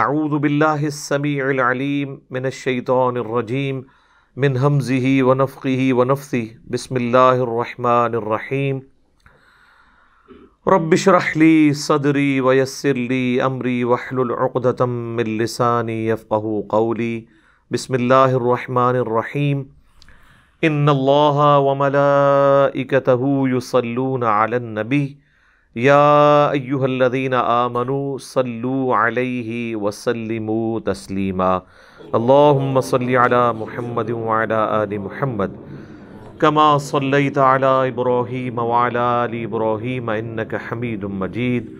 आऊदबिल्लासमीम मिनशैतरजीम मिन हमज़ी वनफ़ी वनफ़ी बसमीम रबशरहली सदरी वयसरली अमरी वहलुलतमिलसानी यफ़ू कौली बसमीम इन वमला इकतहू युसलून आलनबी यादीन आमनु सल्लु अलैहि वसल्लिमु तस्लीमा अल्लाहुम्म सल्लि अला मुहम्मद वाला आल मुहम्मद कमा सल्लैत अला इब्राहीम वाला आल इब्राहीम इन्नक हमीदुम मजीद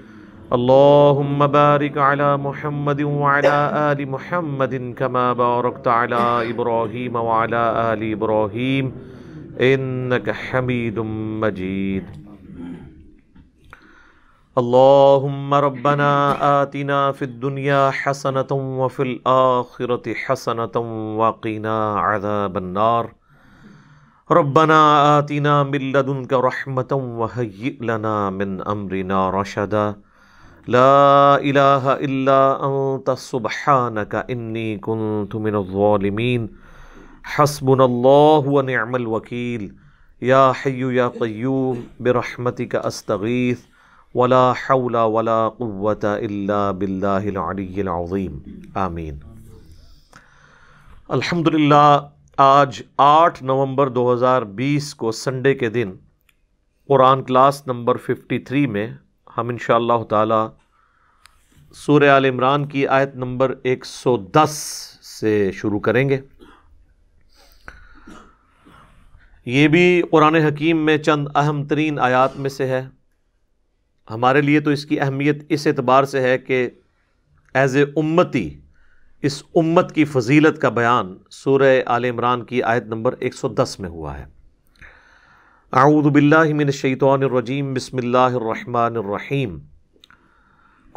अल्लाहुम्म बारिक अला मुहम्मद वाला आल मुहम्मद कमा बारकत अला इब्राहीम वाला आल इब्राहीम इन्नक हमीदुम मजीद اللهم ربنا آتنا في الدنيا حسنة وفي الآخرة حسنة وقنا عذاب النار ربنا آتنا من لدنك رحمة وهيئ لنا من أمرنا رشدا لا إله إلا أنت سبحانك إني كنت من الظالمين حسبنا الله ونعم الوكيل يا حي يا قيوم برحمتك أستغيث वला हौला वला क़ुव्वत इल्ला बिल्लाहिल अलिय्यिल अज़ीम आमीन अल्हम्दुलिल्लाह आज 8 नवंबर 2020 को संडे के दिन कुरान क्लास नंबर 53 में हम इन ताला सूर्य आल इमरान की आयत नंबर 110 से शुरू करेंगे ये भी कुरान हकीम में चंद अहम तरीन आयात में से है हमारे लिए तो इसकी अहमियत इस एतबार से है कि एज़ ए उम्मती इस उम्मत की फजीलत का बयान सूर्य आल इमरान की आयत नंबर 110 में हुआ है आऊदबिल्लिमिनशैतरजीम बसमीम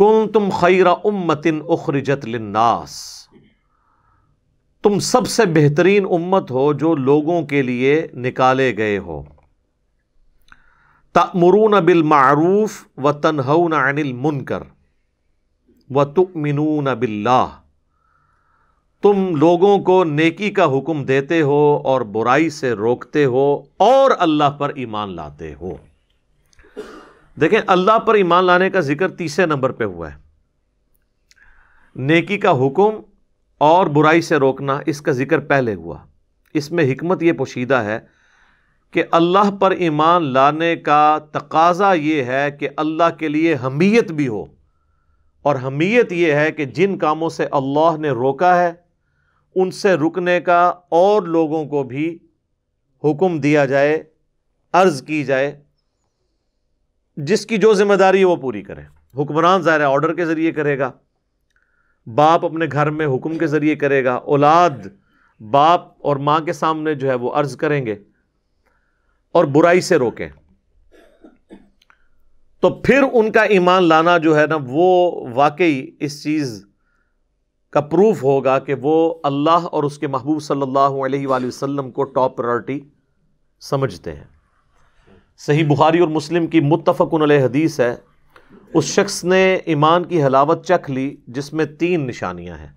कुल तुम खैर उम्मतिन उखरजत लन्नास तुम सबसे बेहतरीन उम्मत हो जो लोगों के लिए निकाले गए हो तमरून बिल व तनहन अनिल मुनकर व तुमिनून बिल्ला तुम लोगों को नेकी का हुक्म देते हो और बुराई से रोकते हो और अल्लाह पर ईमान लाते हो देखें अल्लाह पर ईमान लाने का जिक्र तीसरे नंबर पर हुआ है नेकी का हुक्म और बुराई से रोकना इसका जिक्र पहले हुआ इसमें हमत यह पोशीदा है कि अल्लाह पर ईमान लाने का तकाजा ये है कि अल्लाह के लिए हमीयत भी हो और हमीयत ये है कि जिन कामों से अल्लाह ने रोका है उनसे रुकने का और लोगों को भी हुक्म दिया जाए अर्ज़ की जाए जिसकी जो जिम्मेदारी है वो पूरी करें हुक्मरान ज़ाहिर ऑर्डर के ज़रिए करेगा बाप अपने घर में हुक्म के ज़रिए करेगा औलाद बाप और माँ के सामने जो है वो अर्ज़ करेंगे और बुराई से रोकें तो फिर उनका ईमान लाना जो है ना वो वाकई इस चीज़ का प्रूफ होगा कि वो अल्लाह और उसके महबूब सल्लल्लाहु अलैहि वसल्लम को टॉप प्रायोरिटी समझते हैं सही बुखारी और मुस्लिम की मुतफ़न हदीस है उस शख्स ने ईमान की हलावत चख ली जिसमें तीन निशानियां हैं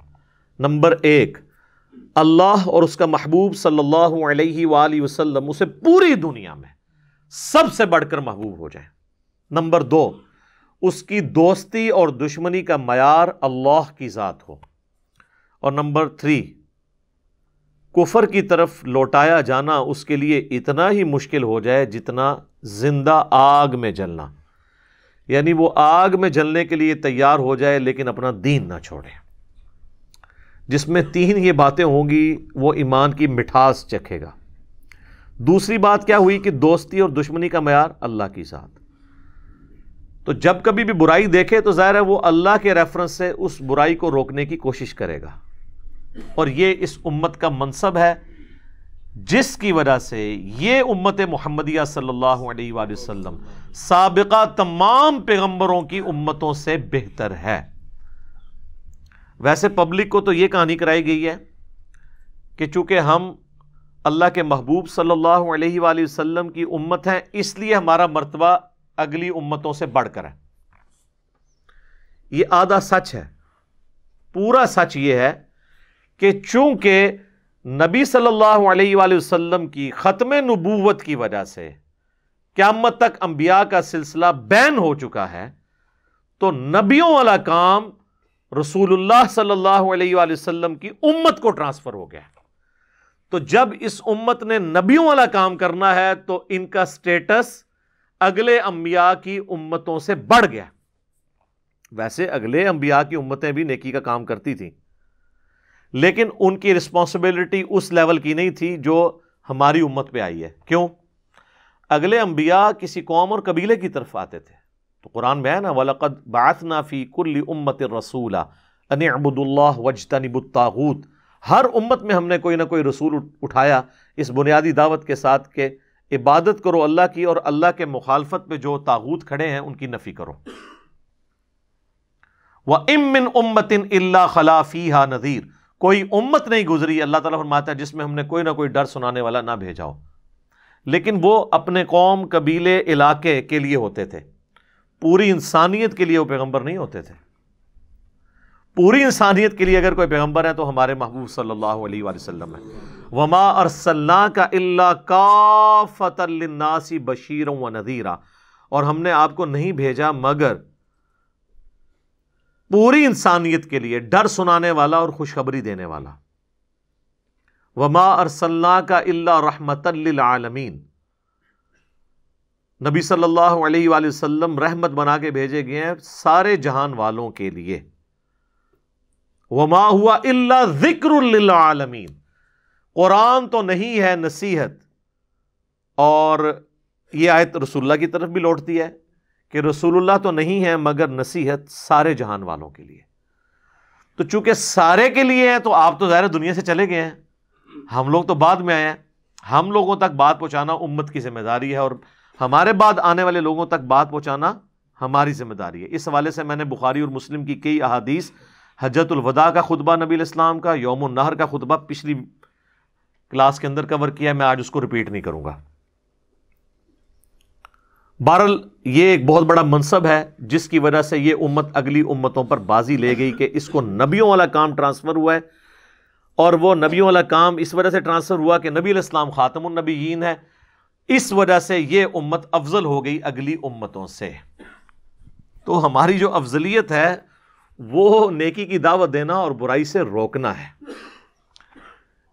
नंबर एक अल्लाह और उसका महबूब सल्लल्लाहु अलैहि वसल्लम उसे पूरी दुनिया में सबसे बढ़कर महबूब हो जाए नंबर दो उसकी दोस्ती और दुश्मनी का मैार अल्लाह की ज़ात हो और नंबर थ्री कुफर की तरफ लौटाया जाना उसके लिए इतना ही मुश्किल हो जाए जितना ज़िंदा आग में जलना यानी वो आग में जलने के लिए तैयार हो जाए लेकिन अपना दीन ना छोड़े जिसमें तीन ये बातें होंगी वो ईमान की मिठास चखेगा दूसरी बात क्या हुई कि दोस्ती और दुश्मनी का मैार अल्लाह की साथ तो जब कभी भी बुराई देखे तो ज़ाहिर है वो अल्लाह के रेफरेंस से उस बुराई को रोकने की कोशिश करेगा और ये इस उम्मत का मनसब है जिसकी वजह से ये उम्मत मोहम्मदिया सल्लल्लाहु अलैहि वसल्लम सबका तमाम पैगम्बरों की उम्मतों से बेहतर है वैसे पब्लिक को तो ये कहानी कराई गई है कि चूँकि हम अल्लाह के महबूब सल्लल्लाहु अलैहि वसल्लम की उम्मत हैं इसलिए हमारा मरतबा अगली उम्मतों से बढ़कर है ये आधा सच है पूरा सच ये है कि चूंकि नबी सल्लल्लाहु अलैहि वसल्लम की ख़त्म नबूवत की वजह से क़्यामत तक अंबिया का सिलसिला बैन हो चुका है तो नबियों वाला काम रसूलुल्लाह सल्लल्लाहु अलैहि वसल्लम की उम्मत को ट्रांसफ़र हो गया तो जब इस उम्मत ने नबियों वाला काम करना है तो इनका स्टेटस अगले अम्बिया की उम्मतों से बढ़ गया वैसे अगले अंबिया की उम्मतें भी नेकी का काम करती थी लेकिन उनकी रिस्पॉन्सिबिलिटी उस लेवल की नहीं थी जो हमारी उम्मत पे आई है क्यों अगले अंबिया किसी कौम और कबीले की तरफ आते थे तो कुरान में है ना वलक़द बासना फ़ी कुल्ली उम्मत रसूला अन अबुदुल्ला वजतनबुतागूत हर उम्मत में हमने कोई ना कोई रसूल उठाया इस बुनियादी दावत के साथ के इबादत करो अल्लाह की और अल्लाह के मुखालफत में जो तागूत खड़े हैं उनकी नफ़ी करो व इमिन उम्मतिन अल्ला खलाफी हा नज़ीर कोई उम्मत नहीं गुजरी अल्लाह ताला फरमाता है जिसमें हमने कोई ना कोई डर सुनाने वाला ना भेजा हो लेकिन वो अपने कौम कबीले इलाके के लिए होते थे पूरी इंसानियत के लिए वो पैगंबर नहीं होते थे पूरी इंसानियत के लिए अगर कोई पैगंबर है तो हमारे महबूब सल्लल्लाहु अलैहि वसल्लम है वमा अरसल्ला का इल्ला का फ़तलनासी बशीर व नदीरा और हमने आपको नहीं भेजा मगर पूरी इंसानियत के लिए डर सुनाने वाला और खुशखबरी देने वाला वमा अरसल्ला का इल्ला रहमतल आलमीन नबी सल्लल्लाहु अलैहि वसल्लम रहमत बना के भेजे गए हैं सारे जहान वालों के लिए वमा हुआ इल्ला जिक्र आलमीन कुरान तो नहीं है नसीहत और ये आयत रसुल्ला की तरफ भी लौटती है कि रसूलुल्लाह तो नहीं है मगर नसीहत सारे जहान वालों के लिए तो चूंकि सारे के लिए हैं तो आप तो ज़ाहिर दुनिया से चले गए हैं हम लोग तो बाद में आए हैं हम लोगों तक बात पहुँचाना उम्मत की जिम्मेदारी है और हमारे बाद आने वाले लोगों तक बात पहुँचाना हमारी जिम्मेदारी है इस हवाले से मैंने बुखारी और मुस्लिम की कई अहादीस हजरतुलवदा का खुतबा नबी इस्लाम का योम नहर का खुतबा पिछली क्लास के अंदर कवर किया मैं आज उसको रिपीट नहीं करूँगा बहरल ये एक बहुत बड़ा मनसब है जिसकी वजह से यह उम्मत अगली उम्मतों पर बाजी ले गई कि इसको नबियों वाला काम ट्रांसफ़र हुआ है और वह नबियों वाला काम इस वजह से ट्रांसफ़र हुआ कि नबी इस्लाम ख़ातमुलनबीन है इस वजह से यह उम्मत अफजल हो गई अगली उम्मतों से तो हमारी जो अफजलियत है वो नेकी की दावत देना और बुराई से रोकना है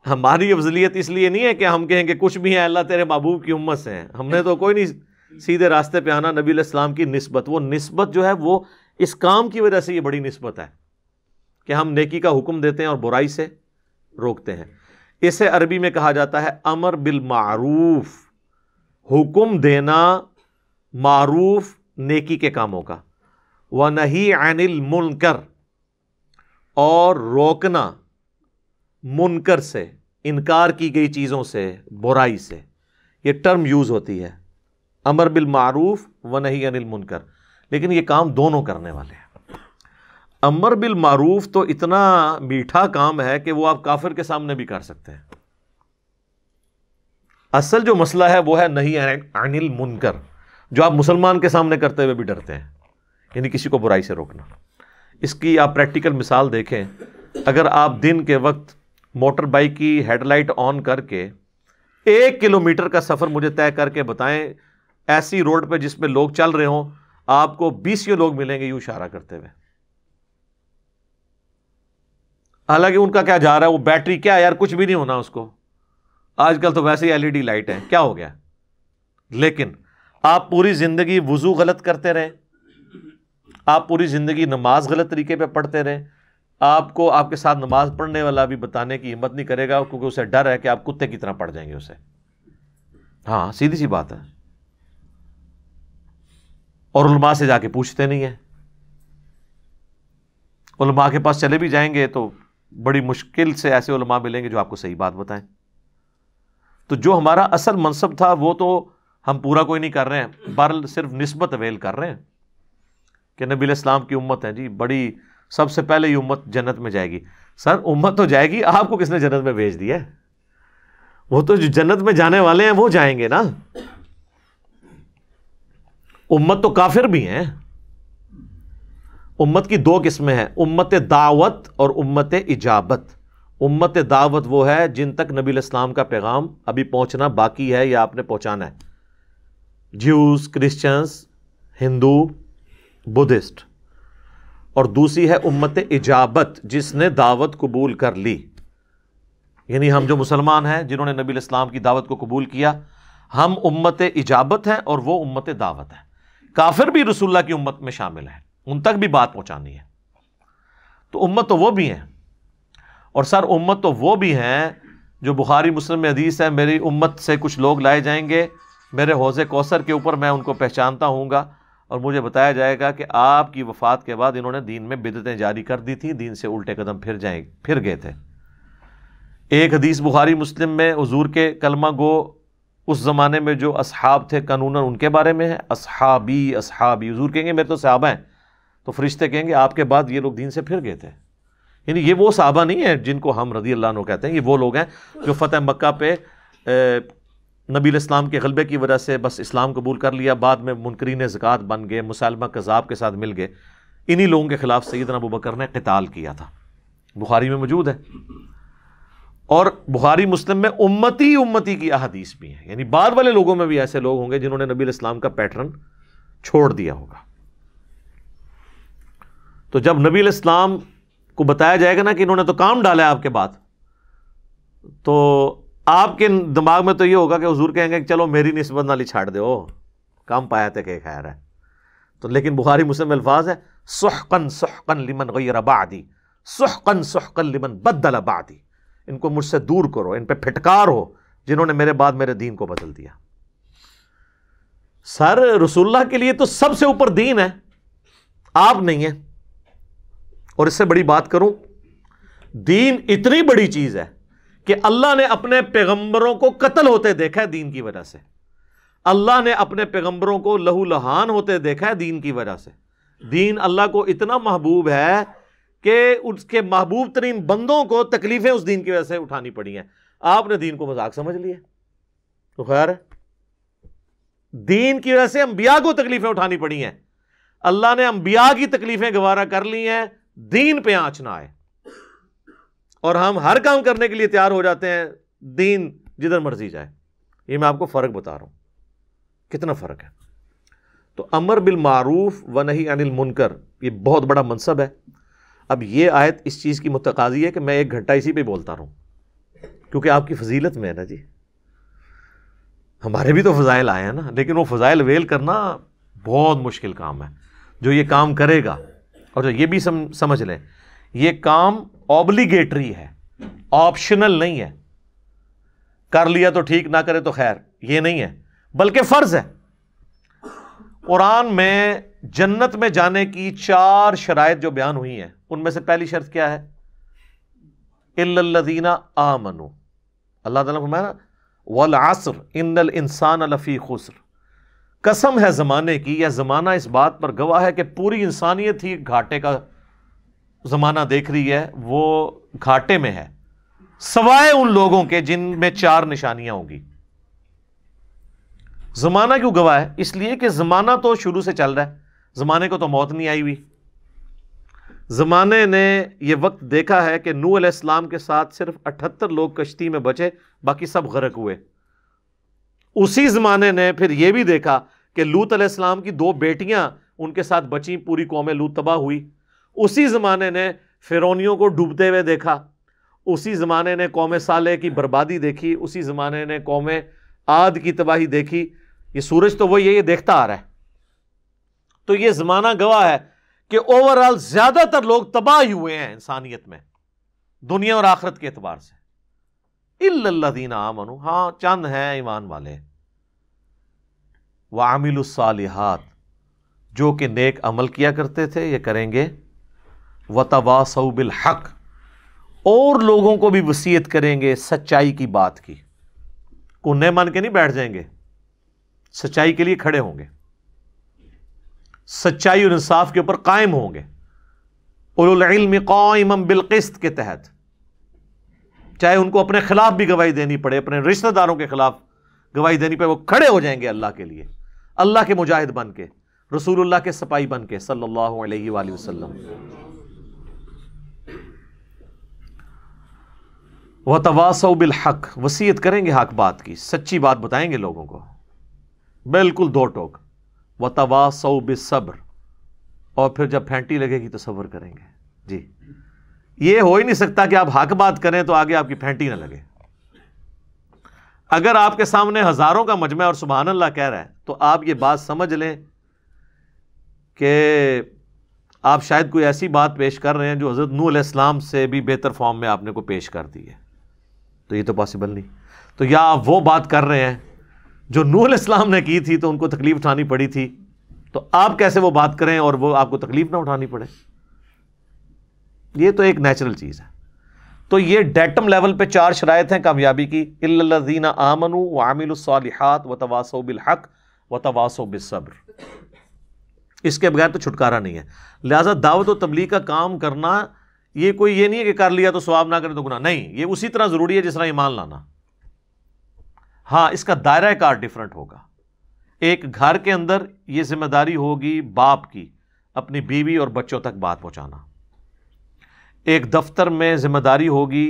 हमारी अफजलियत इसलिए नहीं है कि हम कहें कि कुछ भी है अल्लाह तेरे महबूब की उम्मत से हमने तो कोई नहीं सीधे रास्ते पर आना नबी इस्लाम की नस्बत वो नस्बत जो है वो इस काम की वजह से यह बड़ी नस्बत है कि हम नेकी का हुक्म देते हैं और बुराई से रोकते हैं इसे अरबी में कहा जाता है अमर बिलमूफ हुक्म देना मारूफ नेकी के कामों का व नहीं अनिल मुनकर और रोकना मुनकर से इनकार की गई चीज़ों से बुराई से ये टर्म यूज़ होती है अमर बिल मारूफ व नहीं अनिल मुनकर लेकिन ये काम दोनों करने वाले हैं अमर बिल मारूफ तो इतना मीठा काम है कि वो आप काफिर के सामने भी कर सकते हैं असल जो मसला है वो है नहीं अनिल मुनकर जो आप मुसलमान के सामने करते हुए भी डरते हैं यानी किसी को बुराई से रोकना इसकी आप प्रैक्टिकल मिसाल देखें अगर आप दिन के वक्त मोटर बाइक की हेडलाइट ऑन करके एक किलोमीटर का सफ़र मुझे तय करके बताएं ऐसी रोड पर जिसमें लोग चल रहे हों आपको बीसियों लोग मिलेंगे यूँ इशारा करते हुए हालांकि उनका क्या जा रहा है वो बैटरी क्या है यार कुछ भी नहीं होना उसको आजकल तो वैसे ही एलईडी लाइट है क्या हो गया लेकिन आप पूरी ज़िंदगी वज़ू गलत करते रहें आप पूरी ज़िंदगी नमाज गलत तरीके पे पढ़ते रहें आपको आपके साथ नमाज पढ़ने वाला भी बताने की हिम्मत नहीं करेगा क्योंकि उसे डर है कि आप कुत्ते की तरह पढ़ जाएंगे उसे हाँ सीधी सी बात है और उलमा से जाके पूछते नहीं है उलमा के पास चले भी जाएंगे तो बड़ी मुश्किल से ऐसे उलमा मिलेंगे जो आपको सही बात बताएं तो जो हमारा असल मनसब था वो तो हम पूरा कोई नहीं कर रहे हैं बर सिर्फ नस्बत अवेल कर रहे हैं कि नबी इस्लाम की उम्मत है जी बड़ी सबसे पहले ये उम्मत जन्नत में जाएगी सर उम्मत तो जाएगी आपको किसने जन्नत में भेज दिया है वो तो जो जन्नत में जाने वाले हैं वो जाएंगे ना उम्मत तो काफिर भी हैं उम्मत की दो किस्में हैं उम्मत दावत और उम्मत इजाबत उम्मत दावत वो है जिन तक नबी इस्लाम का पैगाम अभी पहुंचना बाकी है या आपने पहुंचाना है ज्यूस क्रिश्चियंस हिंदू बुद्धिस्ट और दूसरी है उम्मत इजाबत जिसने दावत कबूल कर ली यानी हम जो मुसलमान हैं जिन्होंने नबी इस्लाम की दावत को कबूल किया हम उम्मत इजाबत हैं और वह उम्मत दावत है काफिर भी रसुल्ला की उम्मत में शामिल है उन तक भी बात पहुंचानी है तो उम्मत तो वह भी हैं और सर उम्मत तो वो भी हैं जो बुखारी मुस्लिम में हदीस है मेरी उम्मत से कुछ लोग लाए जाएंगे मेरे हौज़े कौसर के ऊपर मैं उनको पहचानता हूँगा और मुझे बताया जाएगा कि आपकी वफ़ात के बाद इन्होंने दीन में बिदतें जारी कर दी थी दीन से उल्टे कदम फिर जाए फिर गए थे एक हदीस बुखारी मुस्लिम में हजूर के कलमा गो उस ज़माने में जो असहाब थे कानून उनके बारे में है असहाबी असहाबी हजूर कहेंगे मेरे तो सहाबा हैं तो फरिश्ते कहेंगे आपके बाद ये लोग दीन से फिर गए थे यानी ये वो साहबा नहीं है जिनको हम रजी अल्लाह कहते हैं ये वो लोग हैं जो फतेह मक्का पे नबी इस्लाम के गलबे की वजह से बस इस्लाम कबूल कर लिया बाद में मुनकरीन ज़क़़त बन गए मुसलमा कज़ाब के साथ मिल गए इन्हीं लोगों के ख़िलाफ़ सैदना अबू बकर ने कताल किया था बुखारी में मौजूद है और बुखारी मुस्लिम में उम्मती उम्मती की अदीस भी है यानी बाद वाले लोगों में भी ऐसे लोग होंगे जिन्होंने नबी इस्लाम का पैटर्न छोड़ दिया होगा तो जब नबी इस्लाम को बताया जाएगा ना कि इन्होंने तो काम डाला है आपके बाद तो आपके दिमाग में तो ये होगा कि हजूर कहेंगे कि चलो मेरी नस्बत नाली छाड़ दो काम पाया थे तो क्या खैर है तो लेकिन बुखारी मुस्लिम अल्फाज है सुहकन सुहकन लिमन गई गैर बादी सुहकन सुहकन लिमन बदल बादी इनको मुझसे दूर करो इन पर फिटकार हो जिन्होंने मेरे बाद मेरे दीन को बदल दिया सर रसुल्ला के लिए तो सबसे ऊपर दीन है आप नहीं है और इससे बड़ी बात करूं दीन इतनी बड़ी चीज़ है कि अल्लाह ने अपने पैगंबरों को कत्ल होते देखा है दीन की वजह से अल्लाह ने अपने पैगंबरों को लहू लहान होते देखा है दीन की वजह से दीन अल्लाह को इतना महबूब है कि उसके महबूब तरीन बंदों को तकलीफ़ें उस दीन की वजह से उठानी पड़ी हैं आपने दीन को मजाक समझ लिया तो खैर दीन की वजह से अंबिया को तकलीफ़ें उठानी पड़ी हैं अल्लाह ने अंबिया की तकलीफ़ें गवारा कर ली हैं दीन पे आँच ना आए और हम हर काम करने के लिए तैयार हो जाते हैं दीन जिधर मर्जी जाए ये मैं आपको फ़र्क बता रहा हूँ कितना फ़र्क है तो अमर बिल मारूफ व नहीं अनिल मुनकर ये बहुत बड़ा मनसब है अब ये आयत इस चीज़ की मतकाजी है कि मैं एक घंटा इसी पे बोलता रहूँ क्योंकि आपकी फजीलत में है ना जी हमारे भी तो फ़जाइल आए हैं ना लेकिन वो फ़जाइल वेल करना बहुत मुश्किल काम है जो ये काम करेगा और ये भी सम, समझ लें ये काम ऑब्लीगेटरी है ऑप्शनल नहीं है कर लिया तो ठीक ना करे तो खैर ये नहीं है बल्कि फ़र्ज है कुरान में जन्नत में जाने की चार शराय जो बयान हुई हैं उनमें से पहली शर्त क्या है इल्लल्लज़ीना आमनु अल्लाह ताला फरमाया वल आसर इन्नल इंसान लफ़ी खुसर कसम है ज़माने की या ज़माना इस बात पर गवाह है कि पूरी इंसानियत ही घाटे का ज़माना देख रही है वो घाटे में है सवाए उन लोगों के जिनमें चार निशानियां होंगी ज़माना क्यों गवाह है इसलिए कि ज़माना तो शुरू से चल रहा है ज़माने को तो मौत नहीं आई हुई ज़माने ने यह वक्त देखा है कि नू अलैहिस्सलाम के साथ सिर्फ अठहत्तर लोग कश्ती में बचे बाकी सब गर्क हुए उसी ज़माने ने फिर यह भी देखा कि लूत अलैहिस्सलाम की दो बेटियां उनके साथ बची पूरी कौम लूत तबाह हुई उसी ज़माने ने फिरौनियों को डूबते हुए देखा उसी ज़माने ने कौम साले की बर्बादी देखी उसी ज़माने ने कौम आद की तबाही देखी ये सूरज तो वही है ये देखता आ रहा है तो ये ज़माना गवाह है कि ओवरऑल ज़्यादातर लोग तबाह ही हुए हैं इंसानियत में दुनिया और आखरत के अतबार से इल्लादीन आमनु हाँ चंद हैं ईमान वाले व आमिलसालहत जो कि नेक अमल किया करते थे ये करेंगे व तबासबिल हक और लोगों को भी वसीयत करेंगे सच्चाई की बात की कुन्ने मान के नहीं बैठ जाएंगे सच्चाई के लिए खड़े होंगे सच्चाई और इंसाफ के ऊपर कायम होंगे उलम कौम बिलकिस्त के तहत चाहे उनको अपने खिलाफ भी गवाही देनी पड़े अपने रिश्तेदारों के खिलाफ गवाही देनी पड़े वो खड़े हो जाएंगे अल्लाह के लिए अल्लाह के मुजाहिद बन के रसूलुल्लाह के सपाई बन के सल्लल्लाहु व तवासो बिल हक वसीयत करेंगे हक बात की सच्ची बात बताएंगे लोगों को बिल्कुल दो टोक व तवासो बिसब्र और फिर जब फेंटी लगेगी तो सब्र करेंगे जी ये हो ही नहीं सकता कि आप हक बात करें तो आगे आपकी फेंटी ना लगे अगर आपके सामने हज़ारों का मजमा और सुबहान अल्लाह कह रहा है तो आप ये बात समझ लें कि आप शायद कोई ऐसी बात पेश कर रहे हैं जो हज़रत नू आसलाम से भी बेहतर फॉर्म में आपने को पेश कर दी है तो ये तो पॉसिबल नहीं तो या आप वो बात कर रहे हैं जो नू इस्लाम ने की थी तो उनको तकलीफ़ उठानी पड़ी थी तो आप कैसे वो बात करें और वो आपको तकलीफ़ ना उठानी पड़े ये तो एक नेचुरल चीज़ है तो ये डेटम लेवल पे चार शरात हैं कामयाबी की इल्लजीना आमनु व व तवासो बिलहक व तवासो बिसब्र इसके बगैर तो छुटकारा नहीं है लिहाजा दावत और तबलीग का काम करना ये कोई ये नहीं है कि कर लिया तो स्वाब ना करें तो गुना नहीं ये उसी तरह ज़रूरी है जिस तरह ईमान लाना हाँ इसका दायरा कार डिफरेंट होगा एक घर के अंदर ये जिम्मेदारी होगी बाप की अपनी बीवी और बच्चों तक बात पहुँचाना एक दफ्तर में जिम्मेदारी होगी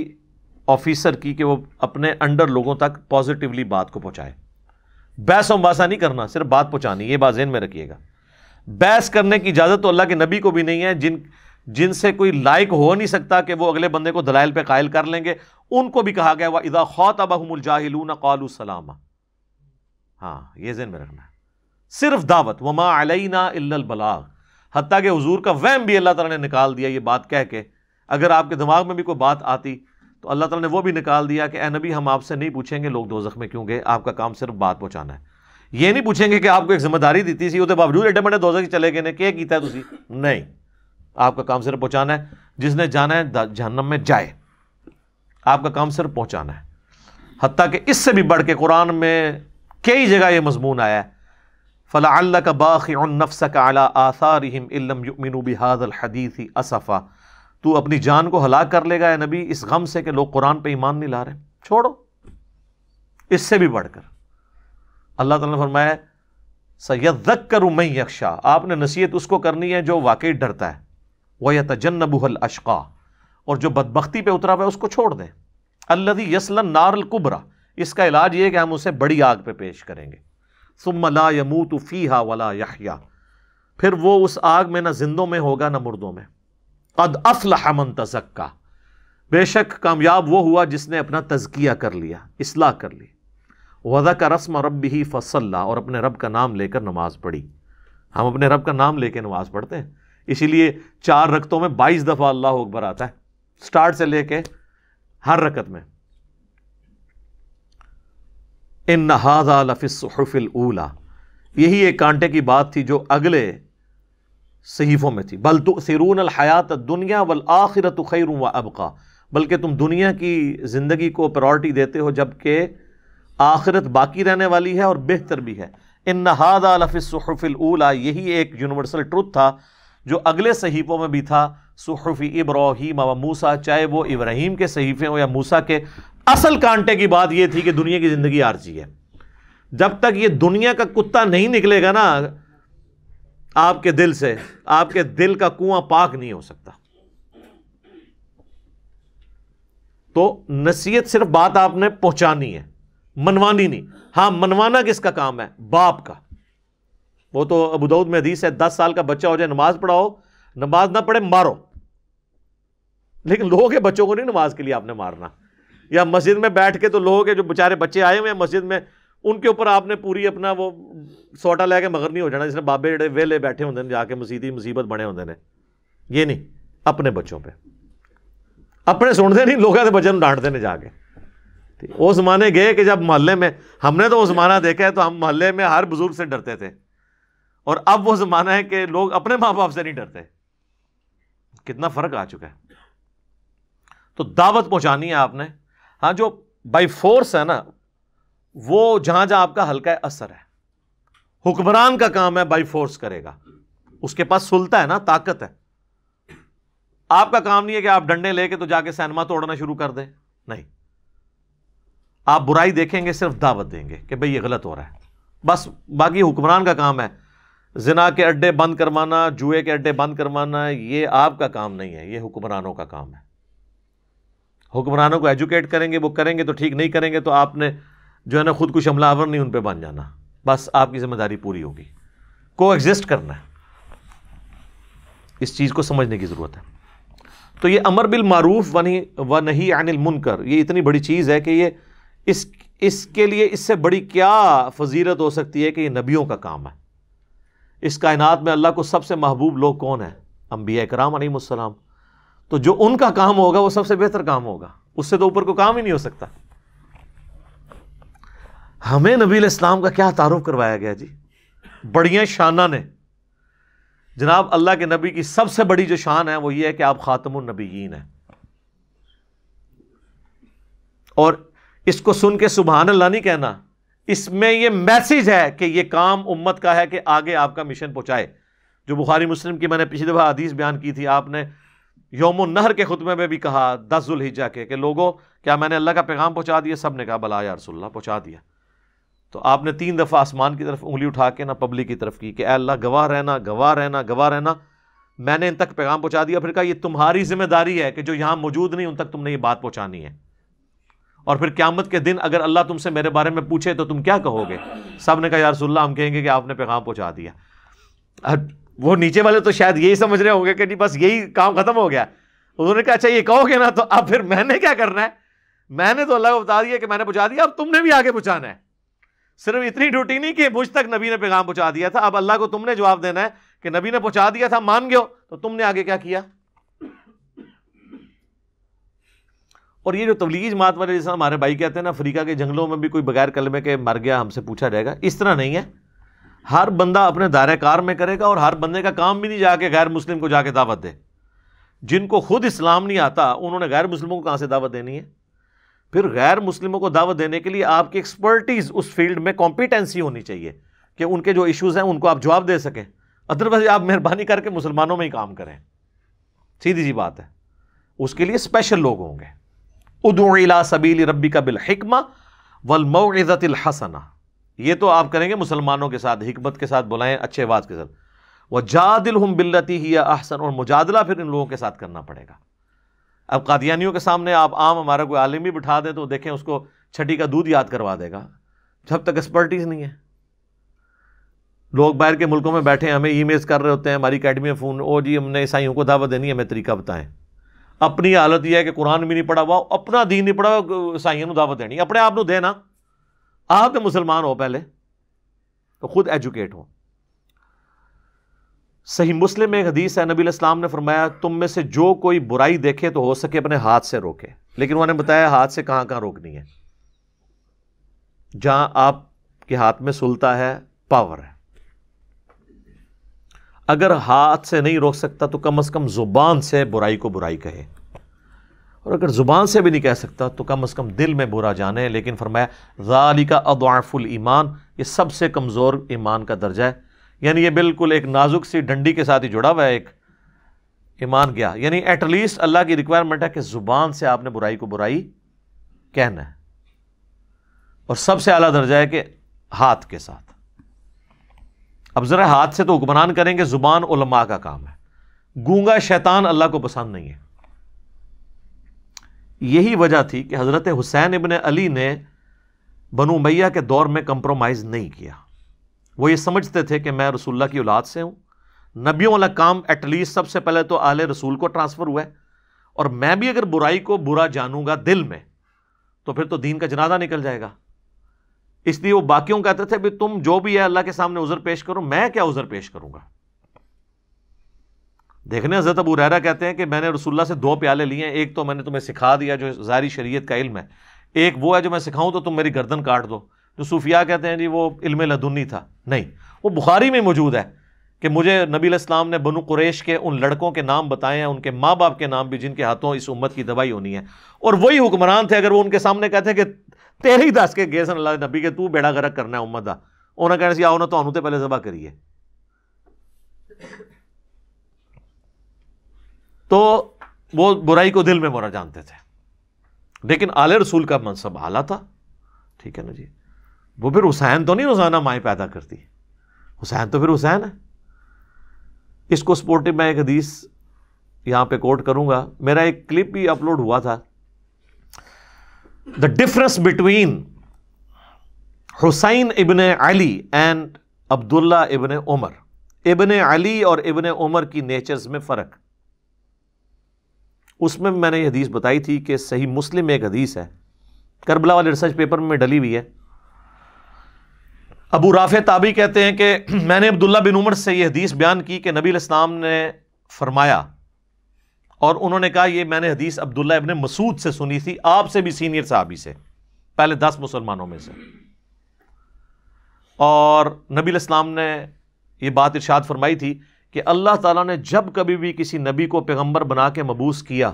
ऑफिसर की कि वो अपने अंडर लोगों तक पॉजिटिवली बात को पहुंचाए बहस वासा नहीं करना सिर्फ बात पहुंचानी ये बात जहन में रखिएगा बहस करने की इजाज़त तो अल्लाह के नबी को भी नहीं है जिन जिनसे कोई लायक हो नहीं सकता कि वो अगले बंदे को दलाइल पे कायल कर लेंगे उनको भी कहा गया वह इदा खौत अबाहमुलजाहिलून कौलू सलामा हाँ ये जहन में रखना सिर्फ दावत वमा ना बलाग हती के हजूर का वहम भी अल्लाह तला ने निकाल दिया ये बात कह के अगर आपके दिमाग में भी कोई बात आती तो अल्लाह ताला ने वो भी निकाल दिया कि ए नबी हम आपसे नहीं पूछेंगे लोग दो में क्यों गए आपका काम सिर्फ बात पहुँचाना है ये नहीं पूछेंगे कि आपको एक जिम्मेदारी दी सी वो तो बावजूद एडे बड़े दोजख चले गए क्या किया तुम नहीं आपका काम सिर्फ पहुँचाना है जिसने जाना है जहनम में जाए आपका काम सिर्फ पहुँचाना है हती कि इससे भी बढ़ के कुरान में कई जगह ये मजमून आया है फ़ला का बाक़ी नफ्स का अला आसारम इलम युमिन बिहादल हदीसी असफ़ा तू अपनी जान को हलाक कर लेगा या नबी इस गम से कि लोग कुरान पर ईमान नहीं ला रहे छोड़ो इससे भी बढ़कर अल्लाह ताला ने फरमाया सैदक करूँ मैं यक्षा आपने नसीहत उसको करनी है जो वाकई डरता है वह या तजन्नबुहल अशका और जो बदबख्ती पे उतरा हुआ है उसको छोड़ दें अल्लदी यसलन नारल कुबरा इसका इलाज ये कि हम उसे बड़ी आग पे पेश करेंगे सुम ला यमूत फ़ीहा वला फिर वो उस आग में ना जिंदों में होगा ना मुर्दों में कद अफलह मन तजक्का बेशक कामयाब वो हुआ जिसने अपना तजकिया कर लिया इसलाह कर ली वज़ा का रस्म रब ही फसल्ला और अपने रब का नाम लेकर नमाज पढ़ी हम अपने रब का नाम लेकर नमाज पढ़ते हैं इसीलिए चार रकतों में बाईस दफ़ा अल्लाह अकबर आता है स्टार्ट से लेके हर रकत में इन नहाजा लफिसफिल ऊला यही एक कांटे की बात थी जो अगले सहीफ़ों में थी बल तो सिरून हयात दुनिया वल आखिरत खैर व अबका बल्कि तुम दुनिया की ज़िंदगी को प्रायोरिटी देते हो जबकि आखिरत बाकी रहने वाली है और बेहतर भी है इन नहादा लफिसफ़िलूला यही एक यूनिवर्सल ट्रुथ था जो अगले सहीफ़ों में भी था सुहफ़ी इब्राहिम व मूसा चाहे वो इब्राहिम के सहीफ़े हों या मूसा के असल कांटे की बात यह थी कि दुनिया की ज़िंदगी आरजी है जब तक ये दुनिया का कुत्ता नहीं निकलेगा ना आपके दिल से आपके दिल का कुआं पाक नहीं हो सकता तो नसीहत सिर्फ बात आपने पहुंचानी है मनवानी नहीं हां मनवाना किसका काम है बाप का वो तो अबू दाऊद में हदीस है दस साल का बच्चा हो जाए नमाज पढ़ाओ नमाज ना पढ़े मारो लेकिन लोगों के बच्चों को नहीं नमाज के लिए आपने मारना या मस्जिद में बैठ के तो लोगों के जो बेचारे बच्चे आए हुए हैं मस्जिद में उनके ऊपर आपने पूरी अपना वो सोटा लैके मगर नहीं हो जाना जिसने बाबे जो वेले बैठे होंगे जाके मसीदी मुसीबत बने होंगे ने ये नहीं अपने बच्चों पर अपने सुनते नहीं लोगों के बच्चों डांटते ने जाके वो जमाने गए कि जब मोहल्ले में हमने तो वो ज़माना देखा है तो हम मोहल्ले में हर बुजुर्ग से डरते थे और अब वो ज़माना है कि लोग अपने माँ बाप से नहीं डरते कितना फ़र्क आ चुका है तो दावत पहुंचानी है आपने हाँ जो बाई फोर्स है ना वो जहां जहां आपका हल्का असर है हुक्मरान का काम है बाई फोर्स करेगा उसके पास सुलता है ना ताकत है आपका काम नहीं है कि आप डंडे लेके तो जाके सैनमा तोड़ना शुरू कर दें नहीं आप बुराई देखेंगे सिर्फ दावत देंगे कि भाई ये गलत हो रहा है बस बाकी हुक्मरान का काम है जिना के अड्डे बंद करवाना जुए के अड्डे बंद करवाना ये आपका काम नहीं है ये हुक्मरानों का काम है हुक्मरानों को एजुकेट करेंगे वो करेंगे तो ठीक नहीं करेंगे तो आपने जो है ना खुद कुछ हमलावर नहीं उन पर बन जाना बस आपकी जिम्मेदारी पूरी होगी को एग्जिस्ट करना है इस चीज़ को समझने की ज़रूरत है तो ये अमर बिल मारूफ व नहीं व नहीं अनिल मुनकर ये इतनी बड़ी चीज़ है कि ये इस इसके लिए इससे बड़ी क्या फजीरत हो सकती है कि ये नबियों का काम है इस कायनात में अल्लाह को सबसे महबूब लोग कौन है अम्बिया कराम तो जो उनका काम होगा वो सबसे बेहतर काम होगा उससे तो ऊपर को काम ही नहीं हो सकता हमें नबी इस्लाम का क्या तारुफ करवाया गया जी बढ़िया शाना ने जनाब अल्लाह के नबी की सबसे बड़ी जो शान है वो ये है कि आप ख़ातमुल नबीन हैं और इसको सुन के सुबहान अल्लाह नहीं कहना इसमें यह मैसेज है कि यह काम उम्मत का है कि आगे आपका मिशन पहुँचाए जो बुखारी मुस्लिम की मैंने पिछली दफ़ा हदीस बयान की थी आपने योम नहर के खुतबे में भी कहा दस जुल्हिजा के कि लोगों क्या मैंने अल्लाह का पैगाम पहुँचा दिया सब ने कहा बला यारसोल्ला पहुँचा दिया तो आपने तीन दफ़ा आसमान की तरफ उंगली उठा के ना पब्लिक की तरफ की कि अल्लाह गवाह रहना गवाह रहना गवाह रहना मैंने इन तक पैगाम पहुंचा दिया फिर कहा ये तुम्हारी जिम्मेदारी है कि जो यहाँ मौजूद नहीं उन तक तुमने ये बात पहुँचानी है और फिर क्यामत के दिन अगर अल्लाह तुमसे मेरे बारे में पूछे तो तुम क्या कहोगे सब ने कहा यारसोल्ला हम कहेंगे कि आपने पैगाम पहुँचा दिया अब वो नीचे वाले तो शायद यही समझ रहे होंगे कि जी बस यही काम ख़त्म हो गया उन्होंने कहा अच्छा ये कहोगे ना तो अब फिर मैंने क्या करना है मैंने तो अल्लाह को बता दिया कि मैंने पहुँचा दिया अब तुमने भी आगे पहुँचाना है सिर्फ इतनी ड्यूटी नहीं कि मुझ तक नबी ने पैगाम पहुंचा दिया था अब अल्लाह को तुमने जवाब देना है कि नबी ने पहुंचा दिया था मान गयो तो तुमने आगे क्या किया और ये जो तबलीग मात वाले जैसा हमारे भाई कहते हैं ना अफ्रीका के जंगलों में भी कोई बगैर कलमे के मर गया हमसे पूछा जाएगा इस तरह नहीं है हर बंदा अपने दायरे कार में करेगा और हर बंदे का काम भी नहीं जाके गैर मुस्लिम को जाके दावत दे जिनको खुद इस्लाम नहीं आता उन्होंने गैर मुस्लिमों को कहाँ से दावत देनी है फिर गैर मुस्लिमों को दावत देने के लिए आपकी एक्सपर्टीज़ उस फील्ड में कॉम्पिटेंसी होनी चाहिए कि उनके जो इश्यूज़ हैं उनको आप जवाब दे सकें अदरवाइज आप मेहरबानी करके मुसलमानों में ही काम करें सीधी सी बात है उसके लिए स्पेशल लोग होंगे उदला सबील रबी का बिलहिकमा हसना ये तो आप करेंगे मुसलमानों के साथ हिकमत के साथ बुलाएं अच्छे आवाज़ के साथ वह जादिल हम बिल्लती ही अहसन और मुजादला फिर इन लोगों के साथ करना पड़ेगा अब कादियानियों के सामने आप आम हमारा कोई आलिम भी बिठा दें तो देखें उसको छठी का दूध याद करवा देगा जब तक एक्सपर्टीज़ नहीं है लोग बाहर के मुल्कों में बैठे हैं हमें ई कर रहे होते हैं हमारी अकेडमी में फ़ोन ओ जी हमने ईसाइयों को दावत देनी है हमें तरीका बताएं अपनी हालत यह है कि कुरान भी नहीं पढ़ा हुआ अपना दीन नहीं पढ़ा ईसाइयों दावत देनी अपने आप को देना आप तो मुसलमान हो पहले तो खुद एजुकेट हो सही मुस्लिम में एक हदीस है नबी इस्लाम ने फरमाया तुम में से जो कोई बुराई देखे तो हो सके अपने हाथ से रोके लेकिन उन्होंने बताया हाथ से कहां कहां रोकनी है जहाँ आपके हाथ में सुलता है पावर है अगर हाथ से नहीं रोक सकता तो कम अज़ कम ज़ुबान से बुराई को बुराई कहे और अगर ज़ुबान से भी नहीं कह सकता तो कम अज़ कम दिल में बुरा जाने लेकिन फरमाया ज़ालिका अदाफुल ईमान ये सबसे कमज़ोर ईमान का दर्जा है यानी ये बिल्कुल एक नाजुक सी डंडी के साथ ही जुड़ा हुआ है एक ईमान गया यानी एटलीस्ट अल्लाह की रिक्वायरमेंट है कि ज़ुबान से आपने बुराई को बुराई कहना है और सबसे आला दर्जा है कि हाथ के साथ अब ज़रा हाथ से तो हुक्मरान करेंगे ज़ुबान उलमा का काम है गूंगा शैतान अल्लाह को पसंद नहीं है यही वजह थी कि हज़रत हुसैन इबन अली ने बनु मैया के दौर में कंप्रोमाइज़ नहीं किया वो ये समझते थे कि मैं रसूल्ला की औलाद से हूँ नबियों वाला काम एटलीस्ट सबसे पहले तो आले रसूल को ट्रांसफ़र हुआ है और मैं भी अगर बुराई को बुरा जानूंगा दिल में तो फिर तो दीन का जनाजा निकल जाएगा इसलिए वो बाकियों कहते थे भी तुम जो भी है अल्लाह के सामने उज़र पेश करो मैं क्या उज़र पेश करूंगा देखने हजरत अबू रहरा कहते हैं कि मैंने रसुल्ला से दो प्याले लिए हैं एक तो मैंने तुम्हें सिखा दिया जो जारी शरीयत का इल्म है एक वो है जो मैं सिखाऊं तो तुम मेरी गर्दन काट दो जो सूफिया कहते हैं जी वो इल्म लदुनी था नहीं वो बुखारी में मौजूद है कि मुझे नबी इस्लाम ने बनु कुरेश के उन लड़कों के नाम बताए हैं उनके माँ बाप के नाम भी जिनके हाथों इस उम्मत की दवाई होनी है और वही हुक्मरान थे अगर वो उनके सामने कहते हैं कि तेरे ही दस के गए सन अल्लाह नबी के तू बेड़ा गरक करना है उम्मत का उन्हें कहना सी आओ ना तो पहले जबा करिए तो वो बुराई को दिल में बुरा जानते थे लेकिन आले रसूल का मनसब आला था ठीक है ना जी वो फिर हुसैन तो नहीं रोज़ाना माएँ पैदा करती हुसैन तो फिर हुसैन है इसको सपोर्टिव मैं एक हदीस यहाँ पे कोट करूँगा मेरा एक क्लिप भी अपलोड हुआ था the difference between Hussain ibn Ali and Abdullah ibn Umar ibn Ali और इबन उमर की नेचर्स में फ़र्क उसमें मैंने हदीस बताई थी कि सही मुस्लिम में एक हदीस है करबला वाले रिसर्च पेपर में डली हुई है अबू राफे ताबी कहते हैं कि मैंने अब्दुल्ला बिन उमर से यह हदीस बयान की कि नबी इस्लाम ने फरमाया और उन्होंने कहा यह मैंने हदीस अब्दुल्ला इबन मसूद से सुनी थी आपसे भी सीनियर साहबी से पहले दस मुसलमानों में से और नबी इस्लाम ने यह बात इर्शाद फरमाई थी कि अल्लाह ताला ने जब कभी भी किसी नबी को पैगंबर बना के मबूस किया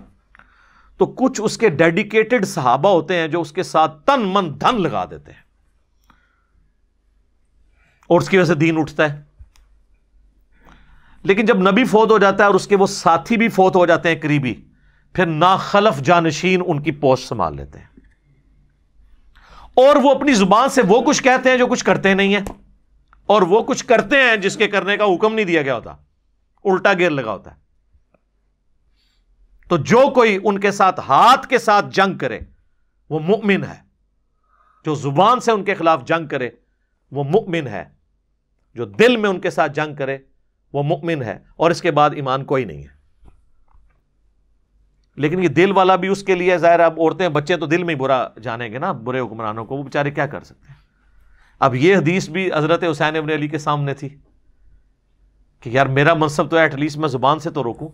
तो कुछ उसके डेडिकेटेड सहाबा होते हैं जो उसके साथ तन मन धन लगा देते हैं और उसकी वजह से दीन उठता है लेकिन जब नबी फोत हो जाता है और उसके वो साथी भी फोत हो जाते हैं करीबी फिर नाखलफ जानशीन उनकी पोस्ट संभाल लेते हैं और वो अपनी जुबान से वो कुछ कहते हैं जो कुछ करते नहीं है और वो कुछ करते हैं जिसके करने का हुक्म नहीं दिया गया होता उल्टा गेर लगा होता है तो जो कोई उनके साथ हाथ के साथ जंग करे वो मुमिन है जो जुबान से उनके खिलाफ जंग करे वो मुमिन है जो दिल में उनके साथ जंग करे वो मुकमिन है और इसके बाद ईमान कोई नहीं है लेकिन ये दिल वाला भी उसके लिए ज़ाहिर अब औरतें बच्चे तो दिल में ही बुरा जानेंगे ना बुरे हुक्मरानों को वो बेचारे क्या कर सकते हैं अब ये हदीस भी हज़रत हुसैन अबन अली के सामने थी कि यार मेरा मनसब तो एटलीस्ट मैं ज़ुबान से तो रोकूँ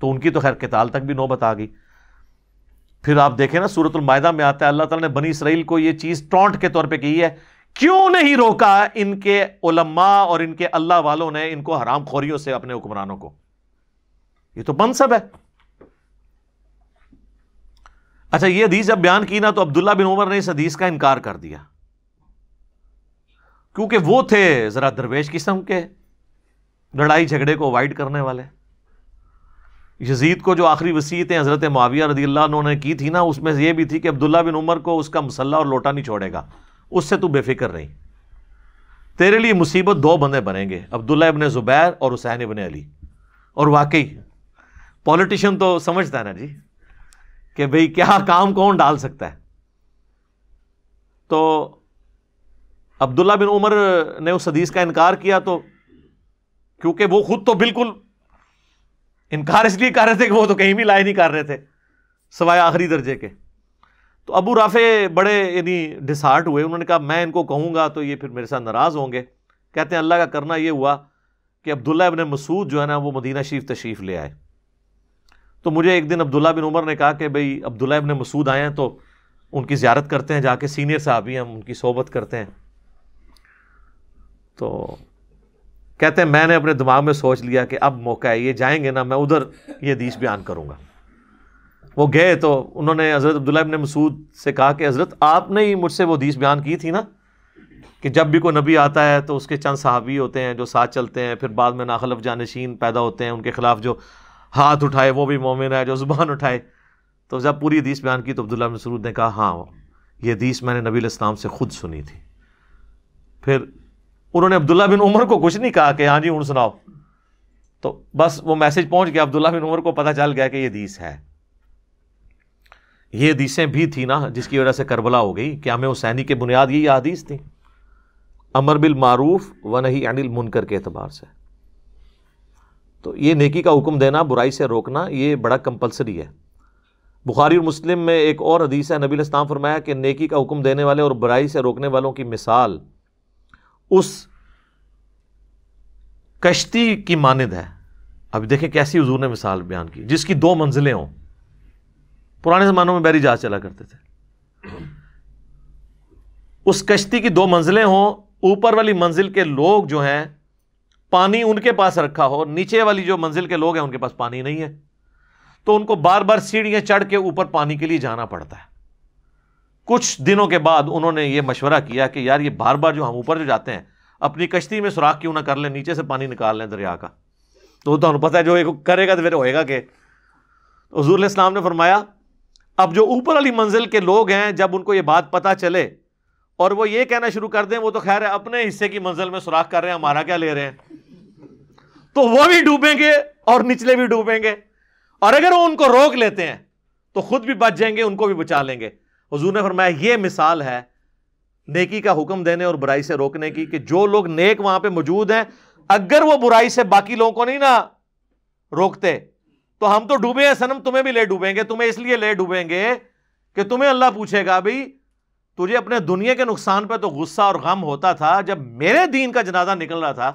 तो उनकी तो खैर किताल तक भी नौबत आ गई फिर आप देखें ना सूरतमायदा में आता है अल्लाह ताला ने बनी इसराइल को ये चीज़ टॉन्ट के तौर पे की है क्यों नहीं रोका इनके उलमा और इनके अल्लाह वालों ने इनको हराम खोरियों से अपने हुक्मरानों को यह तो बनसब है अच्छा यह हदीस जब बयान की ना तो अब्दुल्ला बिन उमर ने इस हदीस का इनकार कर दिया क्योंकि वो थे जरा दरवेश किस्म के लड़ाई झगड़े को अवॉइड करने वाले यजीद को जो आखिरी वसीयतें हज़रत माविया रदी अल्लाह ने की थी ना उसमें यह भी थी कि अब्दुल्ला बिन उमर को उसका मसल्ला और लोटा नहीं छोड़ेगा उससे तू बेफिक्र रही तेरे लिए मुसीबत दो बंदे बनेंगे अब्दुल्ला इबन ज़ुबैर और हुसैन इबन अली और वाकई पॉलिटिशियन तो समझता है ना जी कि भाई क्या काम कौन डाल सकता है तो अब्दुल्ला बिन उमर ने उस हदीस का इनकार किया तो क्योंकि वो खुद तो बिल्कुल इनकार इसलिए कर रहे थे कि वो तो कहीं भी लाए नहीं कर रहे थे सवाए आखिरी दर्जे के तो अबू राफ़े बड़े यानी डिसहार्ट हुए उन्होंने कहा मैं इनको कहूँगा तो ये फिर मेरे साथ नाराज़ होंगे कहते हैं अल्लाह का करना ये हुआ कि अब्दुल्ला इबन मसूद जो है ना वो मदीना शरीफ तशरीफ़ ले आए तो मुझे एक दिन अब्दुल्ला बिन उमर ने कहा कि भाई अब्दुल्ला इबन मसूद आए हैं तो उनकी ज्यारत करते हैं जाके सीनियर साहब ही हम उनकी सोबत करते हैं तो कहते हैं मैंने अपने दिमाग में सोच लिया कि अब मौका है ये जाएंगे ना मैं उधर ये हदीस बयान करूँगा वो गए तो उन्होंने हज़रत अब्दुल्ला इबन मसूद से कहा कि हज़रत आपने ही मुझसे वो हदीस बयान की थी ना कि जब भी कोई नबी आता है तो उसके चंद सहाबी होते हैं जो साथ चलते हैं फिर बाद में नाखलफ जानशीन पैदा होते हैं उनके ख़िलाफ़ जो हाथ उठाए वो भी मोमिन है जो ज़ुबान उठाए तो जब पूरी हदीस बयान की तो अब्दुल्ला मसूद ने कहा हाँ ये हदीस मैंने नबी इस्लाम से ख़ुद सुनी थी फिर उन्होंने अब्दुल्ला बिन उमर को कुछ नहीं कहा कि हाँ जी हूँ सुनाओ तो बस वो मैसेज पहुँच गया अब्दुल्ला बिन उमर को पता चल गया कि ये हदीस है ये हदीसें भी थी ना जिसकी वजह से करबला हो गई क्या हमें हुसैनी के बुनियाद यही हदीस थी अमर बिल मारूफ व नहीं अनिल मुनकर के अतबार से तो ये नेकी का हुक्म देना बुराई से रोकना ये बड़ा कंपलसरी है बुखारी और मुस्लिम में एक और हदीस है नबी इस्लाम फरमाया कि नेकी का हुक्म देने वाले और बुराई से रोकने वालों की मिसाल उस कश्ती की मानद है अब देखें कैसी हजूर ने मिसाल बयान की जिसकी दो मंजिलें हों पुराने ज़मानों में बैरी जहाज चला करते थे उस कश्ती की दो मंजिलें हों ऊपर वाली मंजिल के लोग जो हैं पानी उनके पास रखा हो नीचे वाली जो मंजिल के लोग हैं उनके पास पानी नहीं है तो उनको बार बार सीढ़ियाँ चढ़ के ऊपर पानी के लिए जाना पड़ता है कुछ दिनों के बाद उन्होंने ये मशवरा किया कि यार ये बार बार जो हम ऊपर जो जाते हैं अपनी कश्ती में सुराख क्यों ना कर लें नीचे से पानी निकाल लें दरिया का तो पता है जो एक करेगा तो फिर ਹੋਏਗਾ कि तो हजूर इस्लाम ने फरमाया अब जो ऊपर वाली मंजिल के लोग हैं जब उनको ये बात पता चले और वो ये कहना शुरू कर दें वो तो खैर अपने हिस्से की मंजिल में सुराख कर रहे हैं हमारा क्या ले रहे हैं तो वो भी डूबेंगे और निचले भी डूबेंगे और अगर वो उनको रोक लेते हैं तो खुद भी बच जाएंगे उनको भी बचा लेंगे हजू ने फरमाया ये मिसाल है नेकी का हुक्म देने और बुराई से रोकने की कि जो लोग नेक वहां पे मौजूद हैं अगर वो बुराई से बाकी लोगों को नहीं ना रोकते तो हम तो डूबे हैं सनम तुम्हें भी ले डूबेंगे तुम्हें इसलिए ले डूबेंगे कि तुम्हें अल्लाह पूछेगा भाई तुझे अपने दुनिया के नुकसान पर तो गुस्सा और गम होता था जब मेरे दीन का जनाजा निकल रहा था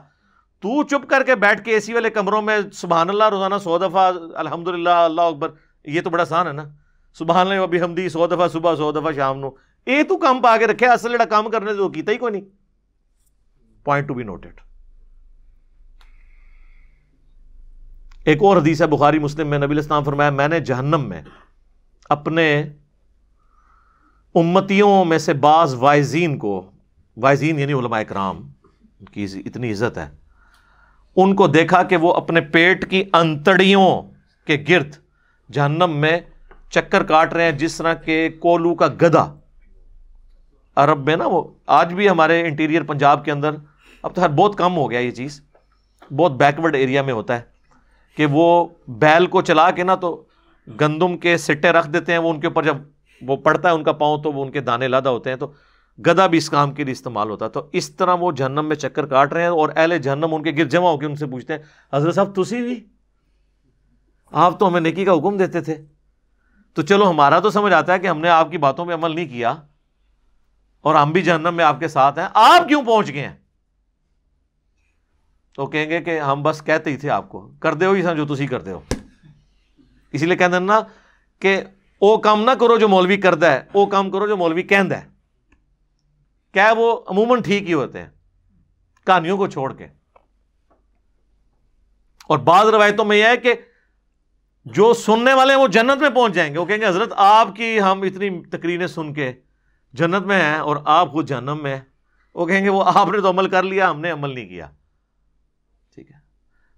तू चुप करके बैठ के एसी वाले कमरों में सुबहानल्ला अल्लाह रोजाना सौ दफ़ा अलहमदिल्ला अल्लाह अकबर ये तो बड़ा आसान है ना सुबहान अभी हमदी सौ दफ़ा सुबह सौ दफ़ा शाम नो ये तू काम पा के रखे असल जरा काम करने तो किया ही कोई नहीं पॉइंट टू बी नोटेड एक और हदीस है बुखारी मुस्लिम में नबी इस्लाम फरमाया मैंने जहन्नम में अपने उम्मतियों में से बाज़ वाइजीन को वाइजीन यानी उलमा कराम की इतनी इज़्ज़त है उनको देखा कि वो अपने पेट की अंतड़ियों के गिरद जहन्नम में चक्कर काट रहे हैं जिस तरह के कोलू का गधा अरब में ना वो आज भी हमारे इंटीरियर पंजाब के अंदर अब तो हर बहुत कम हो गया ये चीज़ बहुत बैकवर्ड एरिया में होता है कि वो बैल को चला के ना तो गंदम के सिट्टे रख देते हैं वो उनके ऊपर जब वो पड़ता है उनका पाँव तो वो उनके दाने लादा होते हैं तो गदा भी इस काम के लिए इस्तेमाल होता है तो इस तरह वो जहनम में चक्कर काट रहे हैं और अहले जहनम उनके गिर जमा होकर उनसे पूछते हैं हजरत साहब तुसी भी आप तो हमें नेकी का हुक्म देते थे तो चलो हमारा तो समझ आता है कि हमने आपकी बातों पर अमल नहीं किया और हम भी जहनम में आपके साथ हैं आप क्यों पहुंच गए हैं तो कहेंगे कि हम बस कहते ही थे आपको कर ਹੋ ही ਸਾਂ ਜੋ ਤੁਸੀਂ ਕਰਦੇ ਹੋ ਇਸ ना कि वो काम ना करो जो मौलवी करता है वो काम करो जो मौलवी कहता है क्या वो अमूमन ठीक ही होते हैं कहानियों को छोड़ के और बाद रवायतों में यह है कि जो सुनने वाले हैं वो जन्नत में पहुंच जाएंगे वो कहेंगे हजरत आपकी हम इतनी तकरीरें सुन के जन्नत में हैं और आप खुद जन्म में हैं वो कहेंगे वो आपने तो अमल कर लिया हमने अमल नहीं किया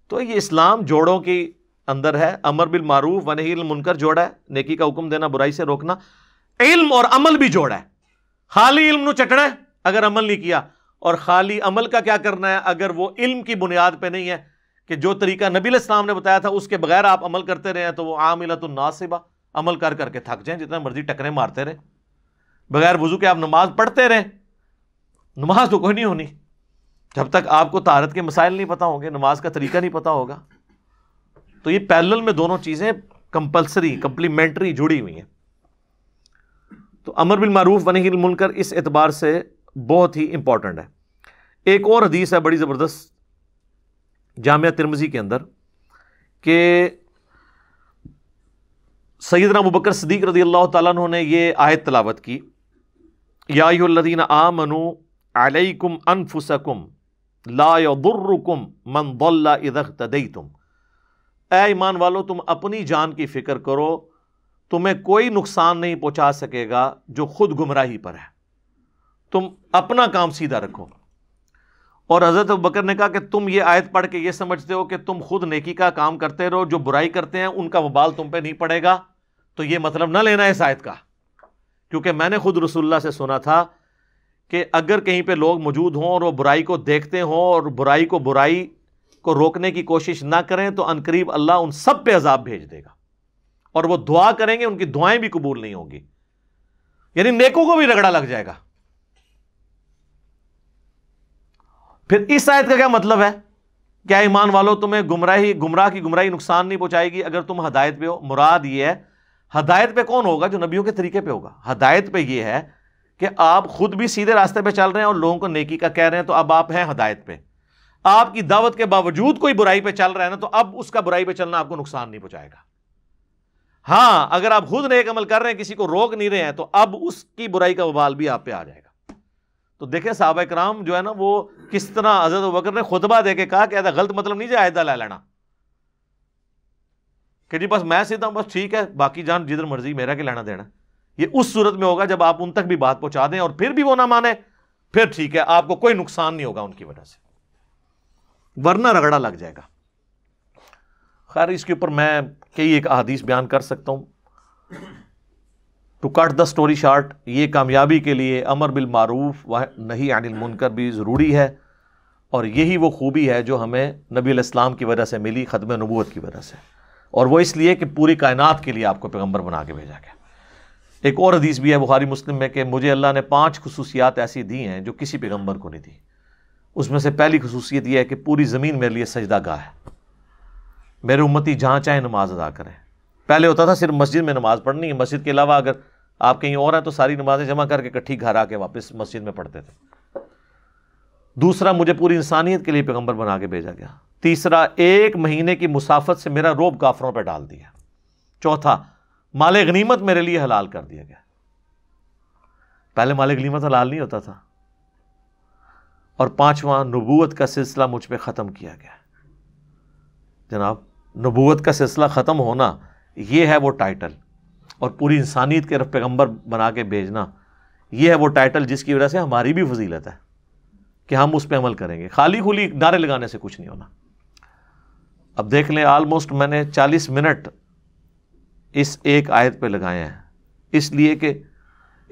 तो ये इस्लाम जोड़ों के अंदर है अमर बिल मारूफ ही मुनकर जोड़ा है नेकी का हुक्म देना बुराई से रोकना इल्म और अमल भी जोड़ा है खाली इल्म चटना है अगर अमल नहीं किया और खाली अमल का क्या करना है अगर वो इल्म की बुनियाद पर नहीं है कि जो तरीका नबील इस्लाम ने बताया था उसके बगैर आप अमल करते रहे तो वो आमिलतनासिबा अमल कर करके थक जाए जितना मर्जी टकरे मारते रहे बगैर वजू के आप नमाज पढ़ते रहें नमाज तो कोई नहीं होनी जब तक आपको तारत के मसाइल नहीं पता होंगे नमाज का तरीका नहीं पता होगा तो ये पैरल में दोनों चीज़ें कंपलसरी कंप्लीमेंट्री जुड़ी हुई हैं तो अमर बिल मारूफ वनहिल मुनकर इस एतबार से बहुत ही इंपॉर्टेंट है एक और हदीस है बड़ी ज़बरदस्त जामिया तिरमजी के अंदर कि सैदना मुबकर सदीक रदी अल्लाह तु ने ये आयत तलावत की यादीन आमनु अलैकुम अनफुसकुम लायुर्रकुम मन दल्ला इदख तदई तुम ए ईमान वालो तुम अपनी जान की फिक्र करो तुम्हें कोई नुकसान नहीं पहुंचा सकेगा जो खुद गुमराही पर है तुम अपना काम सीधा रखो और हज़रत बकर ने कहा कि तुम ये आयत पढ़ के ये समझते हो कि तुम खुद नेकी का काम करते रहो जो बुराई करते हैं उनका वबाल तुम पर नहीं पड़ेगा तो ये मतलब ना लेना है इस आयत का क्योंकि मैंने खुद रसुल्ला से सुना था कि अगर कहीं पर लोग मौजूद हों और वह बुराई को देखते हों और बुराई को बुराई को रोकने की कोशिश ना करें तो अनकरीब अल्लाह उन सब पे अजाब भेज देगा और वह दुआ करेंगे उनकी दुआएं भी कबूल नहीं होंगी यानी नेकों को भी रगड़ा लग जाएगा फिर इस शायद का क्या मतलब है क्या ईमान वालों तुम्हें गुमराही गुमराह की गुमराही नुकसान नहीं पहुंचाएगी अगर तुम हदायत पे हो मुराद ये है हदायत पे कौन होगा जो नबियों के तरीके पे होगा हदायत पे यह है कि आप खुद भी सीधे रास्ते पर चल रहे हैं और लोगों को नेकी का कह रहे हैं तो अब आप हैं हदायत पे आपकी दावत के बावजूद कोई बुराई पर चल रहा है ना तो अब उसका बुराई पर चलना आपको नुकसान नहीं पहुंचाएगा हाँ अगर आप खुद नेक अमल कर रहे हैं किसी को रोक नहीं रहे हैं तो अब उसकी बुराई का बवाल भी आप पे आ जाएगा तो देखें साहब कराम जो है ना वो किस तरह हजरत वकर ने खुतबा दे के कहा कि गलत मतलब नहीं जायदा ला लेना कि जी बस मैं सीधा बस ठीक है बाकी जान जिधर मर्जी मेरा के लेना देना ये उस सूरत में होगा जब आप उन तक भी बात पहुंचा दें और फिर भी वो ना माने फिर ठीक है आपको कोई नुकसान नहीं होगा उनकी वजह से वरना रगड़ा लग जाएगा खैर इसके ऊपर मैं कई एक अहादीस बयान कर सकता हूं to cut the story short ये कामयाबी के लिए अमर बिल मारूफ वह नहीं अनिल मुनकर भी ज़रूरी है और यही वो खूबी है जो हमें नबी इस्लाम की वजह से मिली खदम नबूत की वजह से और वो इसलिए कि पूरी कायनात के लिए आपको पैगंबर बना के भेजा गया एक और हदीस भी है बुखारी मुस्लिम में कि मुझे अल्लाह ने पांच खसूसियात ऐसी दी हैं जो किसी पैगंबर को नहीं दी उसमें से पहली खसूसियत यह है कि पूरी ज़मीन मेरे लिए सजदा गाह है मेरे उम्मती जहाँ चाहे नमाज अदा करें पहले होता था सिर्फ मस्जिद में नमाज पढ़नी है मस्जिद के अलावा अगर आप कहीं और हैं तो सारी नमाजें जमा करके इकट्ठी घर आके वापस मस्जिद में पढ़ते थे दूसरा मुझे पूरी इंसानियत के लिए पैगंबर बना के भेजा गया तीसरा एक महीने की मुसाफत से मेरा रोब काफरों पर डाल दिया चौथा माल गनीमत मेरे लिए हलाल कर दिया गया पहले माल गनीमत हलाल नहीं होता था और पांचवा नबूत का सिलसिला मुझ पर ख़त्म किया गया जनाब नबूत का सिलसिला ख़त्म होना ये है वो टाइटल और पूरी इंसानियत के रफ पैगम्बर बना के भेजना ये है वो टाइटल जिसकी वजह से हमारी भी फजीलत है कि हम उस पर अमल करेंगे खाली खुली नारे लगाने से कुछ नहीं होना अब देख लें आलमोस्ट मैंने चालीस मिनट इस एक आयत पर लगाए हैं इसलिए कि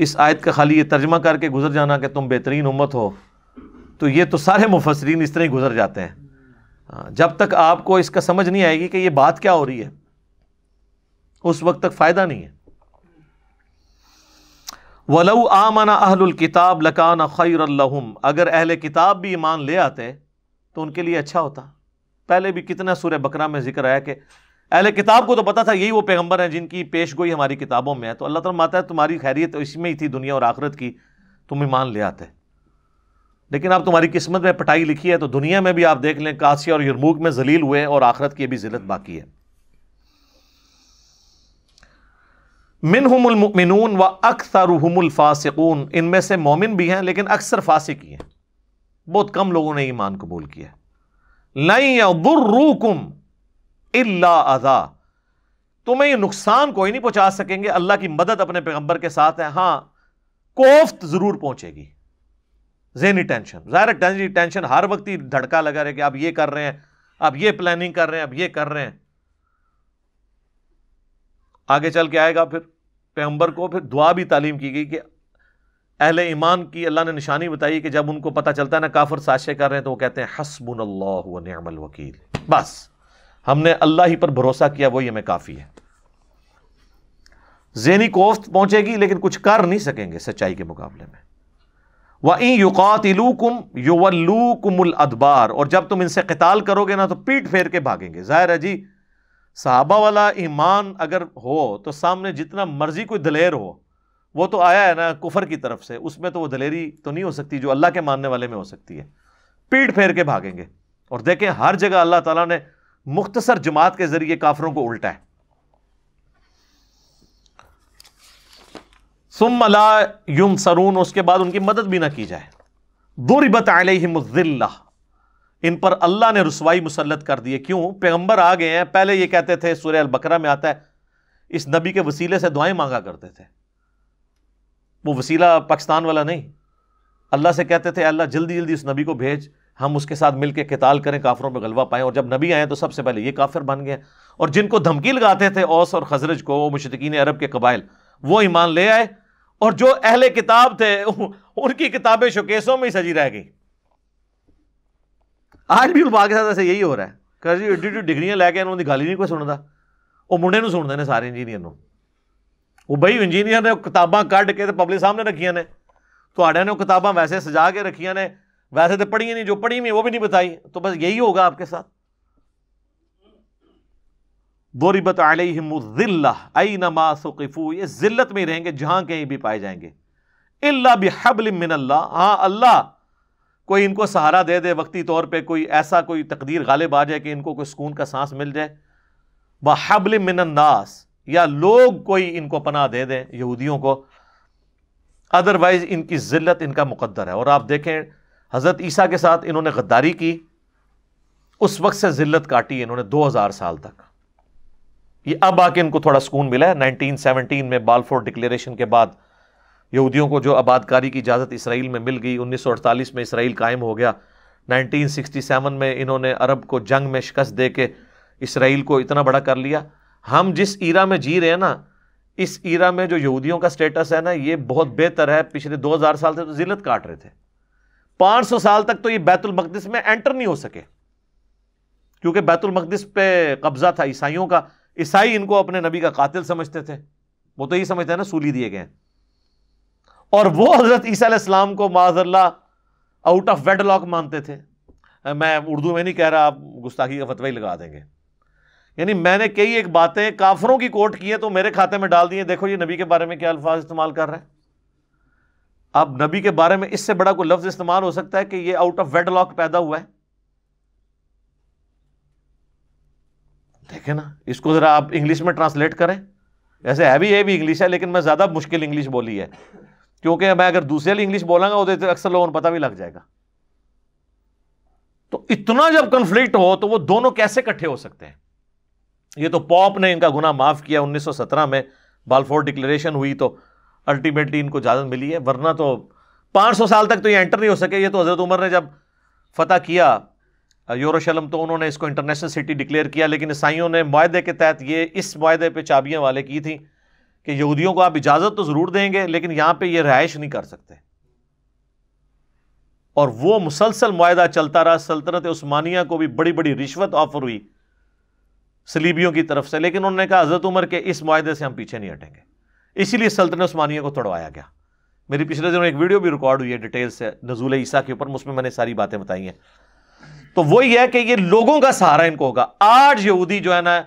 इस आयत का खाली ये तर्जमा करके गुजर जाना कि तुम बेहतरीन उम्मत हो तो ये तो सारे मुफसरीन इस तरह ही गुजर जाते हैं हाँ, जब तक आपको इसका समझ नहीं आएगी कि ये बात क्या हो रही है उस वक्त तक फ़ायदा नहीं है वलऊ आमना अहल किताब लकान खैरम अगर अहल किताब भी ईमान ले आते तो उनके लिए अच्छा होता पहले भी कितना सूर्य बकरा में जिक्र आया कि अहले किताब को तो पता था यही वो पैगम्बर हैं जिनकी पेश गोई हमारी किताबों में है तो अल्लाह तला माता है तुम्हारी खैरियत तो इसमें ही थी दुनिया और आखरत की तुम मान ले आते लेकिन आप तुम्हारी किस्मत में पटाई लिखी है तो दुनिया में भी आप देख लें कासिया और यरमूक में जलील हुए और आखरत की भी जिलत बाकी है मिन हमलमिनून व अक्सरहमलफासकून इनमें से मोमिन भी हैं लेकिन अक्सर फासिक ही हैं बहुत कम लोगों ने ईमान कबूल किया है नहीं या इल्ला अज़ा तुम्हें ये नुकसान कोई नहीं पहुंचा सकेंगे अल्लाह की मदद अपने पैगंबर के साथ है हाँ कोफ्त ज़रूर पहुंचेगी जहनी टेंशन ज़ाहिर टेंशन हर वक्त ही धड़का लगा रहे कि आप ये कर रहे हैं आप ये प्लानिंग कर रहे हैं आप ये कर रहे हैं आगे चल के आएगा फिर पैगंबर को फिर दुआ भी तालीम की गई कि अहले ईमान की अल्लाह ने निशानी बताई कि जब उनको पता चलता है ना काफर साशे कर रहे हैं तो वो कहते हैं हसबुन अल्लाह वकील बस हमने अल्लाह ही पर भरोसा किया वही हमें काफ़ी है जहनी कोफ्त पहुंचेगी लेकिन कुछ कर नहीं सकेंगे सच्चाई के मुकाबले में व ई युकातिलूकुम युवल्लूकुमुल अदबार और जब तुम इनसे कताल करोगे ना तो पीट फेर के भागेंगे जाहिर है जी साहबा वाला ईमान अगर हो तो सामने जितना मर्जी कोई दलेर हो वो तो आया है ना कुफर की तरफ से उसमें तो वो दलेरी तो नहीं हो सकती जो अल्लाह के मानने वाले में हो सकती है पीट फेर के भागेंगे और देखें हर जगह अल्लाह ताला ने मुख्तसर जमात के जरिए काफरों को उल्टा है सुमला युम सरून उसके बाद उनकी मदद भी ना की जाए दुरबत आलिमजिल्ला इन पर अल्लाह ने रसवाई मुसलत कर दिए क्यों पैगंबर आ गए हैं पहले यह कहते थे सूर्य बकरा में आता है इस नबी के वसीले से दुआएं मांगा करते थे वो वसीला पाकिस्तान वाला नहीं अल्लाह से कहते थे अल्लाह जल्दी जल्दी उस नबी को भेज हम उसके साथ मिलकर कताल करें काफरों में गलबा पाएं और जब नबी आए तो सबसे पहले ये काफिर बन गए और जिनको धमकी लगाते थे औस और खजरज को वो मुशरकिन अरब के कबाइल वो ईमान ले आए और जो अहले किताब थे उनकी किताबें शोकेसों में ही सजी रह गई आज भी उलबा के साथ ऐसे यही हो रहा है ਕਰ जी ਏਡੀ एड्डी डिग्रियाँ ਲੈ ਕੇ ਇਹਨਾਂ ਦੀ ਗੱਲ ਹੀ ਨਹੀਂ ਕੋਈ ਸੁਣਦਾ ਉਹ ਮੁੰਡੇ ਨੂੰ ਸੁਣਦੇ ਨੇ ਸਾਰੇ ਇੰਜੀਨੀਅਰ ਨੂੰ ਉਹ ਬਈ ਇੰਜੀਨੀਅਰ ਨੇ ਕਿਤਾਬਾਂ ਕੱਢ ਕੇ ਤੇ ਪਬਲਿਕ ਸਾਹਮਣੇ ਰੱਖੀਆਂ ने ਤੁਹਾਡਿਆਂ ਨੇ ਉਹ ਕਿਤਾਬਾਂ ਵੈਸੇ ਸਜਾ वैसे तो पढ़ी नहीं जो पढ़ी हुई वो भी नहीं बताई तो बस यही होगा आपके साथ बोरीबत अलहिमिल्ला ये ज़िल्लत में ही रहेंगे जहां कहीं भी पाए जाएंगे इल्ला बिहबल अल्लाह हाँ अल्लाह कोई इनको सहारा दे दे वक्ती तौर पे कोई ऐसा कोई तकदीर गालिब आ जाए कि इनको कोई सुकून का सांस मिल जाए बहबल मिनन्नास या लोग कोई इनको पनाह दे दें यहूदियों को अदरवाइज़ इनकी ज़िल्लत इनका मुकद्दर है और आप देखें हज़रत ईसा के साथ इन्होंने गद्दारी की उस वक्त से ज़िल्लत काटी इन्होंने दो हज़ार साल तक ये अब आके इनको थोड़ा सुकून मिला है नाइनटीन सेवनटीन में बाल बालफोर डिक्लेरेशन के बाद यहूदियों को जो आबादकारी की इजाज़त इसराइल में मिल गई उन्नीस सौ अड़तालीस में इसराइल कायम हो गया नाइनटीन सिक्सटी सेवन में इन्होंने अरब को जंग में शिकस्त दे के इसराइल को इतना बड़ा कर लिया हम जिस ईरा में जी रहे हैं ना इस ईरा में जो यहूदियों का स्टेटस है ना ये बहुत बेहतर है पिछले दो हज़ार साल से तो जिलत काट रहे थे पांच सौ साल तक तो ये बैतुल में एंटर नहीं हो सके क्योंकि बैतुल मकदस पे कब्जा था ईसाइयों का ईसाई इनको अपने नबी का कातिल समझते थे वो तो यही समझते हैं ना सूली दिए गए और वो हजरत ईसीम को माजल्ला आउट ऑफ वेड लॉक मानते थे मैं उर्दू में नहीं कह रहा आप गुस्ताखी का फतवा ही लगा देंगे यानी मैंने कई एक बातें काफरों की कोट की है तो मेरे खाते में डाल दिए देखो ये नबी के बारे में क्या अल्फाज इस्तेमाल कर रहे हैं अब नबी के बारे में इससे बड़ा कोई लफ्ज इस्तेमाल हो सकता है कि ये आउट ऑफ वेडलॉक पैदा हुआ है देखे ना इसको जरा आप इंग्लिश में ट्रांसलेट करें ऐसे है भी ये भी इंग्लिश है लेकिन मैं ज्यादा मुश्किल इंग्लिश बोली है क्योंकि मैं अगर दूसरे इंग्लिश बोलांगा तो अक्सर लोगों को पता भी लग जाएगा तो इतना जब कंफ्लिक्ट हो तो वो दोनों कैसे इकट्ठे हो सकते हैं ये तो पॉप ने इनका गुना माफ किया 1917 में बालफोर डिक्लेरेशन हुई तो अल्टीमेटली इनको इजाज़त मिली है वरना तो 500 साल तक तो ये एंटर नहीं हो सके ये तो हज़रत उमर ने जब फतह किया यूरोशलम तो उन्होंने इसको इंटरनेशनल सिटी डिक्लेयर किया लेकिन ईसाइयों ने माहे के तहत ये इस माहे पर चाबियाँ वाले की थी कि यहूदियों को आप इजाज़त तो ज़रूर देंगे लेकिन यहाँ पर यह रहायश नहीं कर सकते और वो मुसलसल माहा चलता रहा सल्तनत उस्मानिया को भी बड़ी बड़ी रिश्वत ऑफर हुई सलीबियों की तरफ से लेकिन उन्होंने कहा हज़रत उमर के इस माहे से हम पीछे नहीं हटेंगे इसीलिए सल्तनत उस्मानिया को तोड़वाया गया मेरी पिछले दिनों एक वीडियो भी रिकॉर्ड हुई है डिटेल से नजूल ईसा के ऊपर उसमें मैंने सारी बातें बताई हैं तो वही है कि ये लोगों का सहारा इनको होगा आज यहूदी जो है ना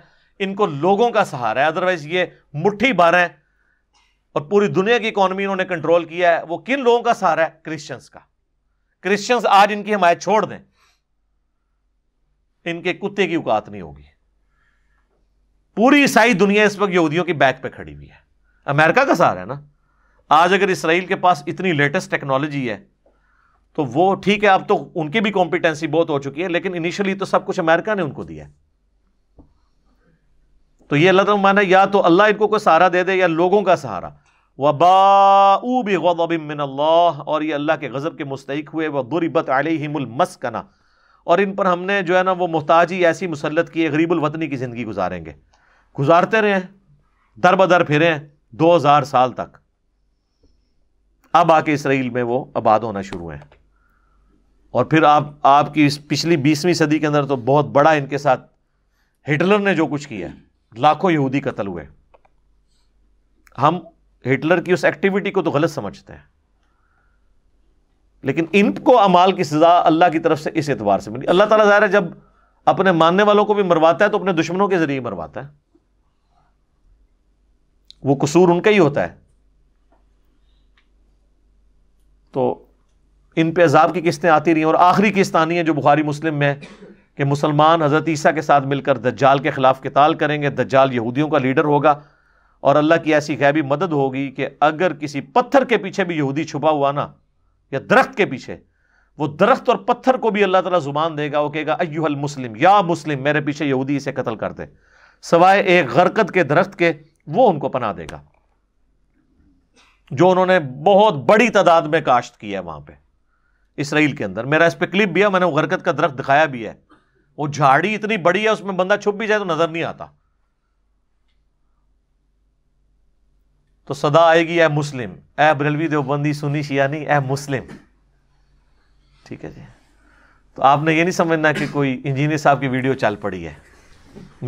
इनको लोगों का सहारा है अदरवाइज ये मुट्ठी है और पूरी दुनिया की इकोनॉमी इन्होंने कंट्रोल किया है वो किन लोगों का सहारा है क्रिश्चियंस का क्रिश्चियंस आज इनकी हमायत छोड़ दें इनके कुत्ते की औकात नहीं होगी पूरी ईसाई दुनिया इस वक्त यहूदियों की बैक पर खड़ी हुई है अमेरिका का सहारा है ना आज अगर इसराइल के पास इतनी लेटेस्ट टेक्नोलॉजी है तो वो ठीक है अब तो उनकी भी कॉम्पिटेंसी बहुत हो चुकी है लेकिन इनिशियली तो सब कुछ अमेरिका ने उनको दिया है तो ये अल्लाह माना या तो अल्लाह इनको कोई सहारा दे दे या लोगों का सहारा वबाऊ और ये अल्लाह के गज़ब के मुस्तक हुए व दुरबत अलमसकना और इन पर हमने जो है ना वो मोहताजी ऐसी मुसलत की है गरीबुलवतनी की ज़िंदगी गुजारेंगे गुजारते रहे हैं दर बदर फिरे हैं दो हजार साल तक अब आके इसराइल में वो आबाद होना शुरू है और फिर आप आपकी पिछली बीसवीं सदी के अंदर तो बहुत बड़ा इनके साथ हिटलर ने जो कुछ किया लाखों यहूदी कत्ल हुए हम हिटलर की उस एक्टिविटी को तो गलत समझते हैं लेकिन इनको अमाल की सजा अल्लाह की तरफ से इस एतवार से मिली अल्लाह ताला जाहिर है जब अपने मानने वालों को भी मरवाता है तो अपने दुश्मनों के जरिए मरवाता है वो कसूर उनका ही होता है तो इन पे अजाब की किस्तें आती रही और आखिरी किस्त आनी है जो बुखारी मुस्लिम में कि मुसलमान हज़रत ईसा के साथ मिलकर दज्जाल के ख़िलाफ़ किताल करेंगे दज्जाल यहूदियों का लीडर होगा और अल्लाह की ऐसी गैबी मदद होगी कि अगर किसी पत्थर के पीछे भी यहूदी छुपा हुआ ना या दरख्त के पीछे वो दरख्त और पत्थर को भी अल्लाह ताला जुबान देगा वो कहेगा अयुहल मुस्लिम या मुस्लिम मेरे पीछे यहूदी इसे कत्ल कर दे सवाए एक गरकत के दरख्त के वो उनको पना देगा जो उन्होंने बहुत बड़ी तादाद में काश्त की है वहां पर इसराइल के अंदर मेरा इस पर क्लिप भी है मैंने गरकत का दरख्त दिखाया भी है वो झाड़ी इतनी बड़ी है उसमें बंदा छुप भी जाए तो नजर नहीं आता तो सदा आएगी ए मुस्लिम ए बरेलवी देवबंदी सुनी शियानी ए मुस्लिम ठीक है जी तो आपने ये नहीं समझना कि कोई इंजीनियर साहब की वीडियो चल पड़ी है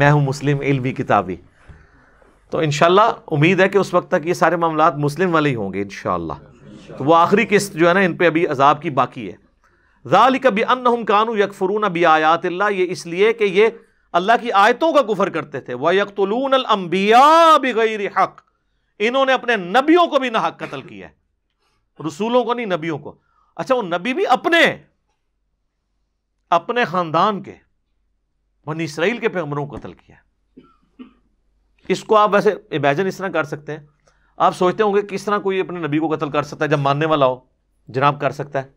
मैं हूं मुस्लिम इल्मी किताबी तो इन उम्मीद है कि उस वक्त तक ये सारे मामला मुस्लिम वाले ही होंगे इन तो वो आखिरी किस्त जो है ना इन पर अभी अजाब की बाकी है ज़ालिक कभी अन कानू यकफरून बी आयात ये इसलिए कि ये अल्लाह की आयतों का गुफर करते थे वह यकतलून अम्बिया बगैर हक इन्होंने अपने नबियों को भी ना हक कत्ल किया है रसूलों को नहीं नबियों को अच्छा वो नबी भी अपने अपने ख़ानदान के वन इसराइल के पैगमरों को कतल किया इसको आप वैसे इमेजिन इस तरह कर सकते हैं आप सोचते होंगे किस तरह कोई अपने नबी को कत्ल कर सकता है जब मानने वाला हो जनाब कर सकता है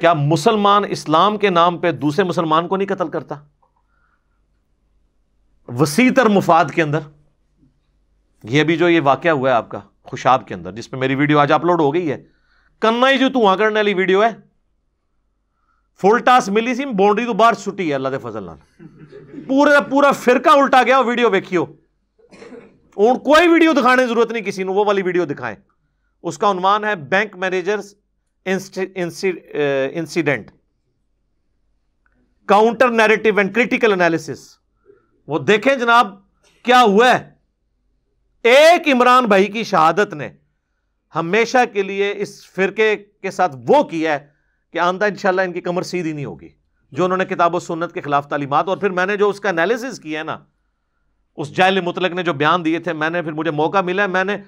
क्या मुसलमान इस्लाम के नाम पे दूसरे मुसलमान को नहीं कत्ल करता वसीतर मुफाद के अंदर यह भी जो ये वाक्य हुआ है आपका खुशाब के अंदर जिसपे मेरी वीडियो आज अपलोड हो गई है कन्ना ही जो तू करने वाली वीडियो है फुल टास मिली सी बाउंड्री तो बाहर छुट्टी है अल्लाह के फजल पूरा पूरा फिरका उल्टा गया वीडियो देखियो उन कोई वीडियो दिखाने की जरूरत नहीं किसी ने वो वाली वीडियो दिखाएं उसका अनुमान है bank manager incident counter narrative and critical analysis वो देखें जनाब क्या हुआ एक इमरान भाई की शहादत ने हमेशा के लिए इस फिरके के साथ वो किया है कि आंदा इंशाल्लाह इनकी कमर सीधी नहीं होगी जो उन्होंने किताबों सुन्नत के खिलाफ तालीमत और फिर मैंने जो उसका एनालिसिस किया है ना उस जायल मुतलक ने जो बयान दिए थे मैंने फिर मुझे मौका मिला मैंने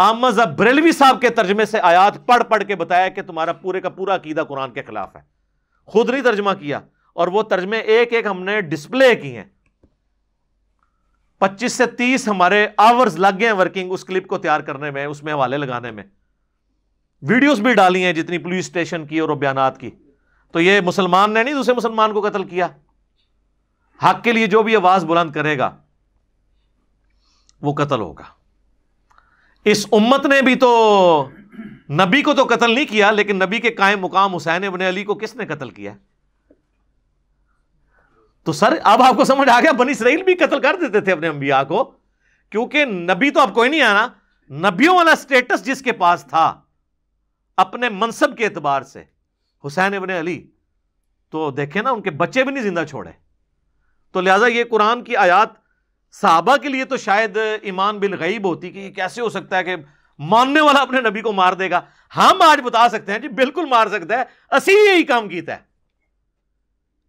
आमज अब्रेलवी साहब के तर्जमे से आयात पढ़ पढ़ के बताया कि तुम्हारा पूरे का पूरा अकीदा कुरान के खिलाफ है खुद नहीं तर्जमा किया और वह तर्जमे एक एक हमने डिस्प्ले किए हैं 25 से तीस हमारे आवर्स लग गए वर्किंग उस क्लिप को तैयार करने में उसमें हवाले लगाने में वीडियोस भी डाली हैं जितनी पुलिस स्टेशन की और बयान की तो ये मुसलमान ने नहीं दूसरे मुसलमान को कत्ल किया हक के लिए जो भी आवाज बुलंद करेगा वो कत्ल होगा इस उम्मत ने भी तो नबी को तो कत्ल नहीं किया लेकिन नबी के कायम मुकाम हुसैन इबन अली को किसने कतल किया तो सर अब आपको समझ आ गया बनी इसराइल भी कतल कर देते थे अपने अम्बिया को क्योंकि नबी तो अब कोई नहीं आना नबियों वाला स्टेटस जिसके पास था अपने मनसब के एतबार से हुसैन इबन अली तो देखे ना उनके बच्चे भी नहीं जिंदा छोड़े तो लिहाजा ये कुरान की आयात साहबा के लिए तो शायद ईमान बिल गईब होती कि कैसे हो सकता है कि मानने वाला अपने नबी को मार देगा हम आज बता सकते हैं जी बिल्कुल मार सकता है असी यही काम किया है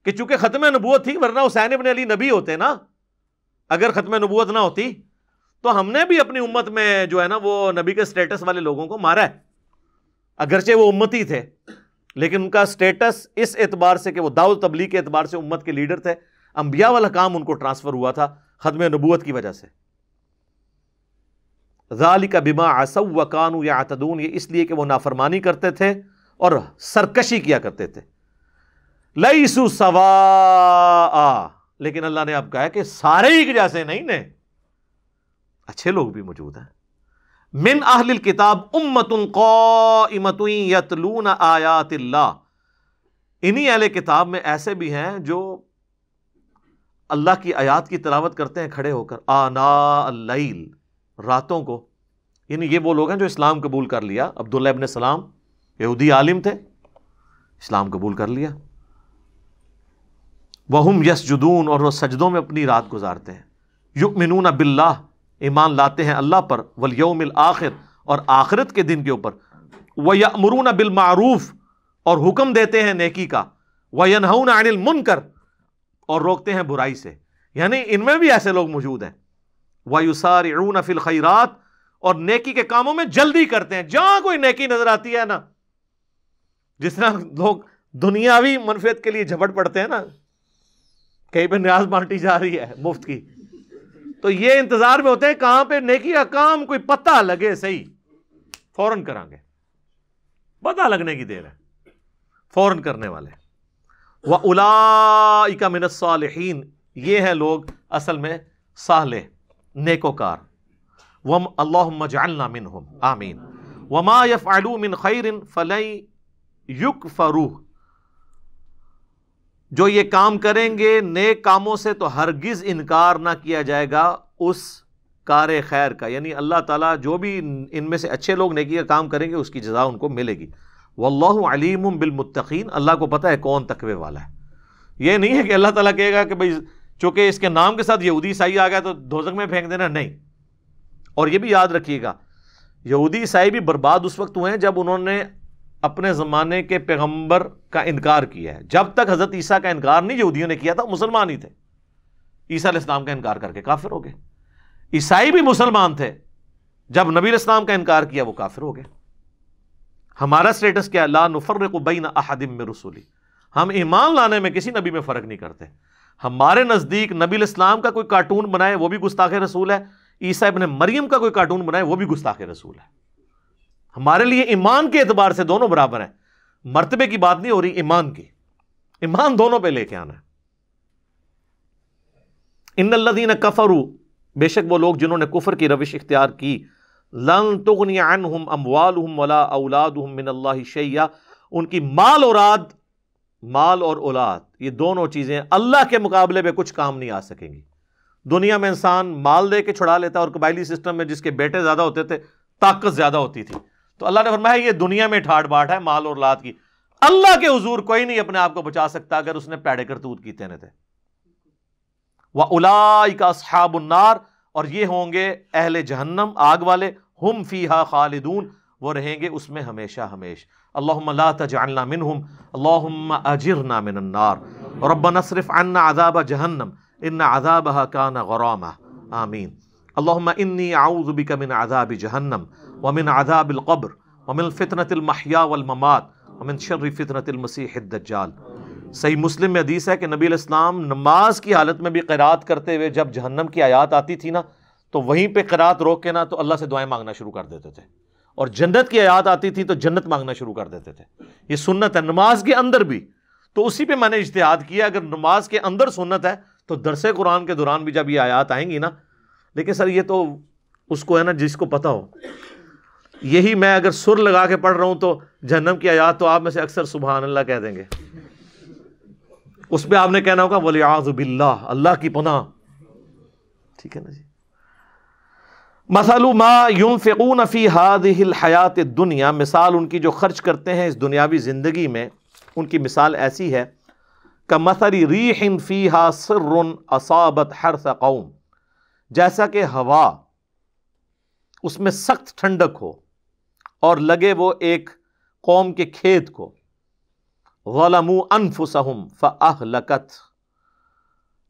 कि चूंकि खत्म नबूत थी वरना हुसैन इबन अली नबी होते ना अगर खत्म नबूत ना होती तो हमने भी अपनी उम्मत में जो है ना वो नबी के स्टेटस वाले लोगों को मारा है अगरचे वो उम्मती थे लेकिन उनका स्टेटस इस एतबार से कि वह दाऊद तबलीग के एतबार से उम्मत के लीडर थे अंबिया वाला काम उनको ट्रांसफ़र हुआ था ख़दम नबूत की वजह से जाली का बिमा आसव व कानू या आतदून ये इसलिए कि वह नाफरमानी करते थे और सरकशी किया करते थे लईसु सवा लेकिन अल्लाह ने आप कहा कि सारे ही जैसे नहीं ने अच्छे लोग भी मौजूद हैं मिन अहल किताब उम्मतुन कौमतुन यतलून आयात इन्हीं अहल किताब में ऐसे भी हैं जो अल्लाह की आयात की तलावत करते हैं खड़े होकर आना लईल रातों को यानी ये वो लोग हैं जो इस्लाम कबूल कर लिया अब्दुल्ला इबन सलाम यहूदी आलिम थे इस्लाम कबूल कर लिया वहम यस जुदून और वह सजदों में अपनी रात गुजारते हैं युग मिनून अबिल्ला ईमान लाते हैं अल्लाह पर वलयमिल आखिर और आखिरत के दिन के ऊपर व यमरून बिलमारूफ और हुक्म देते हैं नेकी का वनहून अनिल मुनकर और रोकते हैं बुराई से यानी इनमें भी ऐसे लोग मौजूद हैं वायुसार रून अफिल खैरात और नेकी के कामों में जल्दी करते हैं जहां कोई नेकी नजर आती है ना जिस तरह लोग दुनियावी मनफियत के लिए झपट पड़ते हैं ना कहीं पर न्याज बांटी जा रही है मुफ्त की तो ये इंतजार में होते हैं कहां पर नेकी का काम कोई पता लगे सही फौरन करांगे पता लगने की देर है फौरन करने वाले व उलाइका मिनसालहीन ये हैं लोग असल में साले नेकोकार वम अल्लाम जालना मिन हम आमीन वमा यफ़ आलू मिन खैरिन फ़लई युक फ़रूह जो ये काम करेंगे नेक कामों से तो हरगिज़ इनकार ना किया जाएगा उस कार खैर का यानी अल्लाह ताला जो भी इनमें से अच्छे लोग नेकी का काम करेंगे उसकी जजा उनको मिलेगी वल्लाह अलीम बिलमुतकीन अल्लाह को पता है कौन तकवे वाला है ये नहीं है कि अल्लाह ताला कहेगा कि भाई चूँकि इसके नाम के साथ यहूदी ईसाई आ गया तो धोजक में फेंक देना नहीं और यह भी याद रखिएगा यहूदी ईसाई भी बर्बाद उस वक्त हुए हैं जब उन्होंने अपने ज़माने के पैगंबर का इनकार किया है जब तक हज़रत ईसा का इनकार नहीं यहूदियों ने किया था मुसलमान ही थे ईसा इस्लाम का इनकार करके काफिर हो गए ईसाई भी मुसलमान थे जब नबी इस्लाम का इनकार किया वो काफिर हो गए हमारा स्टेटस क्या है ला बई बैन अहदिम में रसूली हम ईमान लाने में किसी नबी में फ़र्क नहीं करते हमारे नज़दीक नबी इस्लाम का कोई कार्टून बनाए वो भी गुस्ताख रसूल है ईसा इबन मरियम का कोई कार्टून बनाए वो भी गुस्ताख रसूल है हमारे लिए ईमान के अतबार से दोनों बराबर हैं मरतबे की बात नहीं हो रही ईमान की ईमान दोनों पर लेके आना है इन लदीन कफरू बेशक वो लोग जिन्होंने कुफर की रविश इख्तियार की लन तुगनियानहम अमवालहम वला औलादहम मिनल्ला शैया उनकी माल और आद माल और औलाद ये दोनों चीज़ें अल्लाह के मुकाबले में कुछ काम नहीं आ सकेंगी दुनिया में इंसान माल दे के छुड़ा लेता और कबायली सिस्टम में जिसके बेटे ज़्यादा होते थे ताकत ज़्यादा होती थी तो अल्लाह ने फरमाया ये दुनिया में ठाट बाट है माल और औलाद की अल्लाह के हजूर कोई नहीं अपने आप को बचा सकता अगर उसने पैड़े करतूत कीते ने थे वह उलाई का साबुन्नार और ये होंगे अहले जहन्नम आग वाले हम फी हा खालिदून वो रहेंगे उसमें हमेशा हमेश अल्ला तजाना मिन हम अल्लाम अजरना मिनन्नार रब नसरफ़ अन्न अजाब जहन्नम इन अजाब हकान गरामा आमीन अल्लाम इन्नी आउज़बिक मिन अजाब जहन्नम वमिन अजाबिलक़ब्र वमिन फ़ितनतमहिया वलममात वमिन शर्र फ़ितनतमसीहद्दजाल सही मुस्लिम में हदीस है कि नबी इस्लाम नमाज की हालत में भी क़रात करते हुए जब जहन्नम की आयात आती थी ना तो वहीं पर करात रोक के ना तो अल्लाह से दुआएं मांगना शुरू कर देते थे और जन्नत की आयात आती थी तो जन्नत मांगना शुरू कर देते थे ये सुन्नत है नमाज के अंदर भी तो उसी पर मैंने इश्तहाद किया अगर नमाज के अंदर सुन्नत है तो दरसे कुरान के दौरान भी जब ये आयात आएंगी ना लेकिन सर ये तो उसको है ना जिसको पता हो यही मैं अगर सुर लगा के पढ़ रहा हूं तो जहनम की आयात तो आप में से अक्सर सुबह अल्लाह कह देंगे उस पर आपने कहना होगा वलियाज़बिल्ला अल्लाह की पनाह ठीक है ना जी मसलुमा यूम फ़िकून फ़ी हाद हिल हयात दुनिया मिसाल उनकी जो खर्च करते हैं इस दुनियावी ज़िंदगी में उनकी मिसाल ऐसी है का मसरी रीहन फ़ी हा सर्रन असाबत हर सौम जैसा कि हवा उसमें सख्त ठंडक हो और लगे वो एक कौम के खेत को गलमू अनफुसहम फ़ाह लकत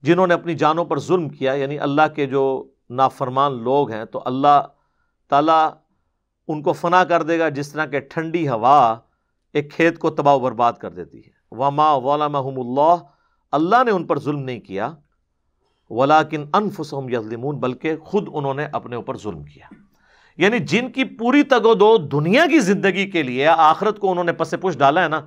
जिन्होंने अपनी जानों पर जुल्म किया यानी अल्लाह के जो नाफरमान लोग हैं तो अल्लाह ताला उनको फना कर देगा जिस तरह के ठंडी हवा एक खेत को तबाह बर्बाद कर देती है वमा वालमहमुल्ला अल्लाह ने उन पर जुल्म नहीं किया किन अनफुसम यजलिमून बल्कि खुद उन्होंने अपने ऊपर जुल्म किया यानी जिनकी पूरी तगो दो दुनिया की ज़िंदगी के लिए आखरत को उन्होंने पसे पुश डाला है ना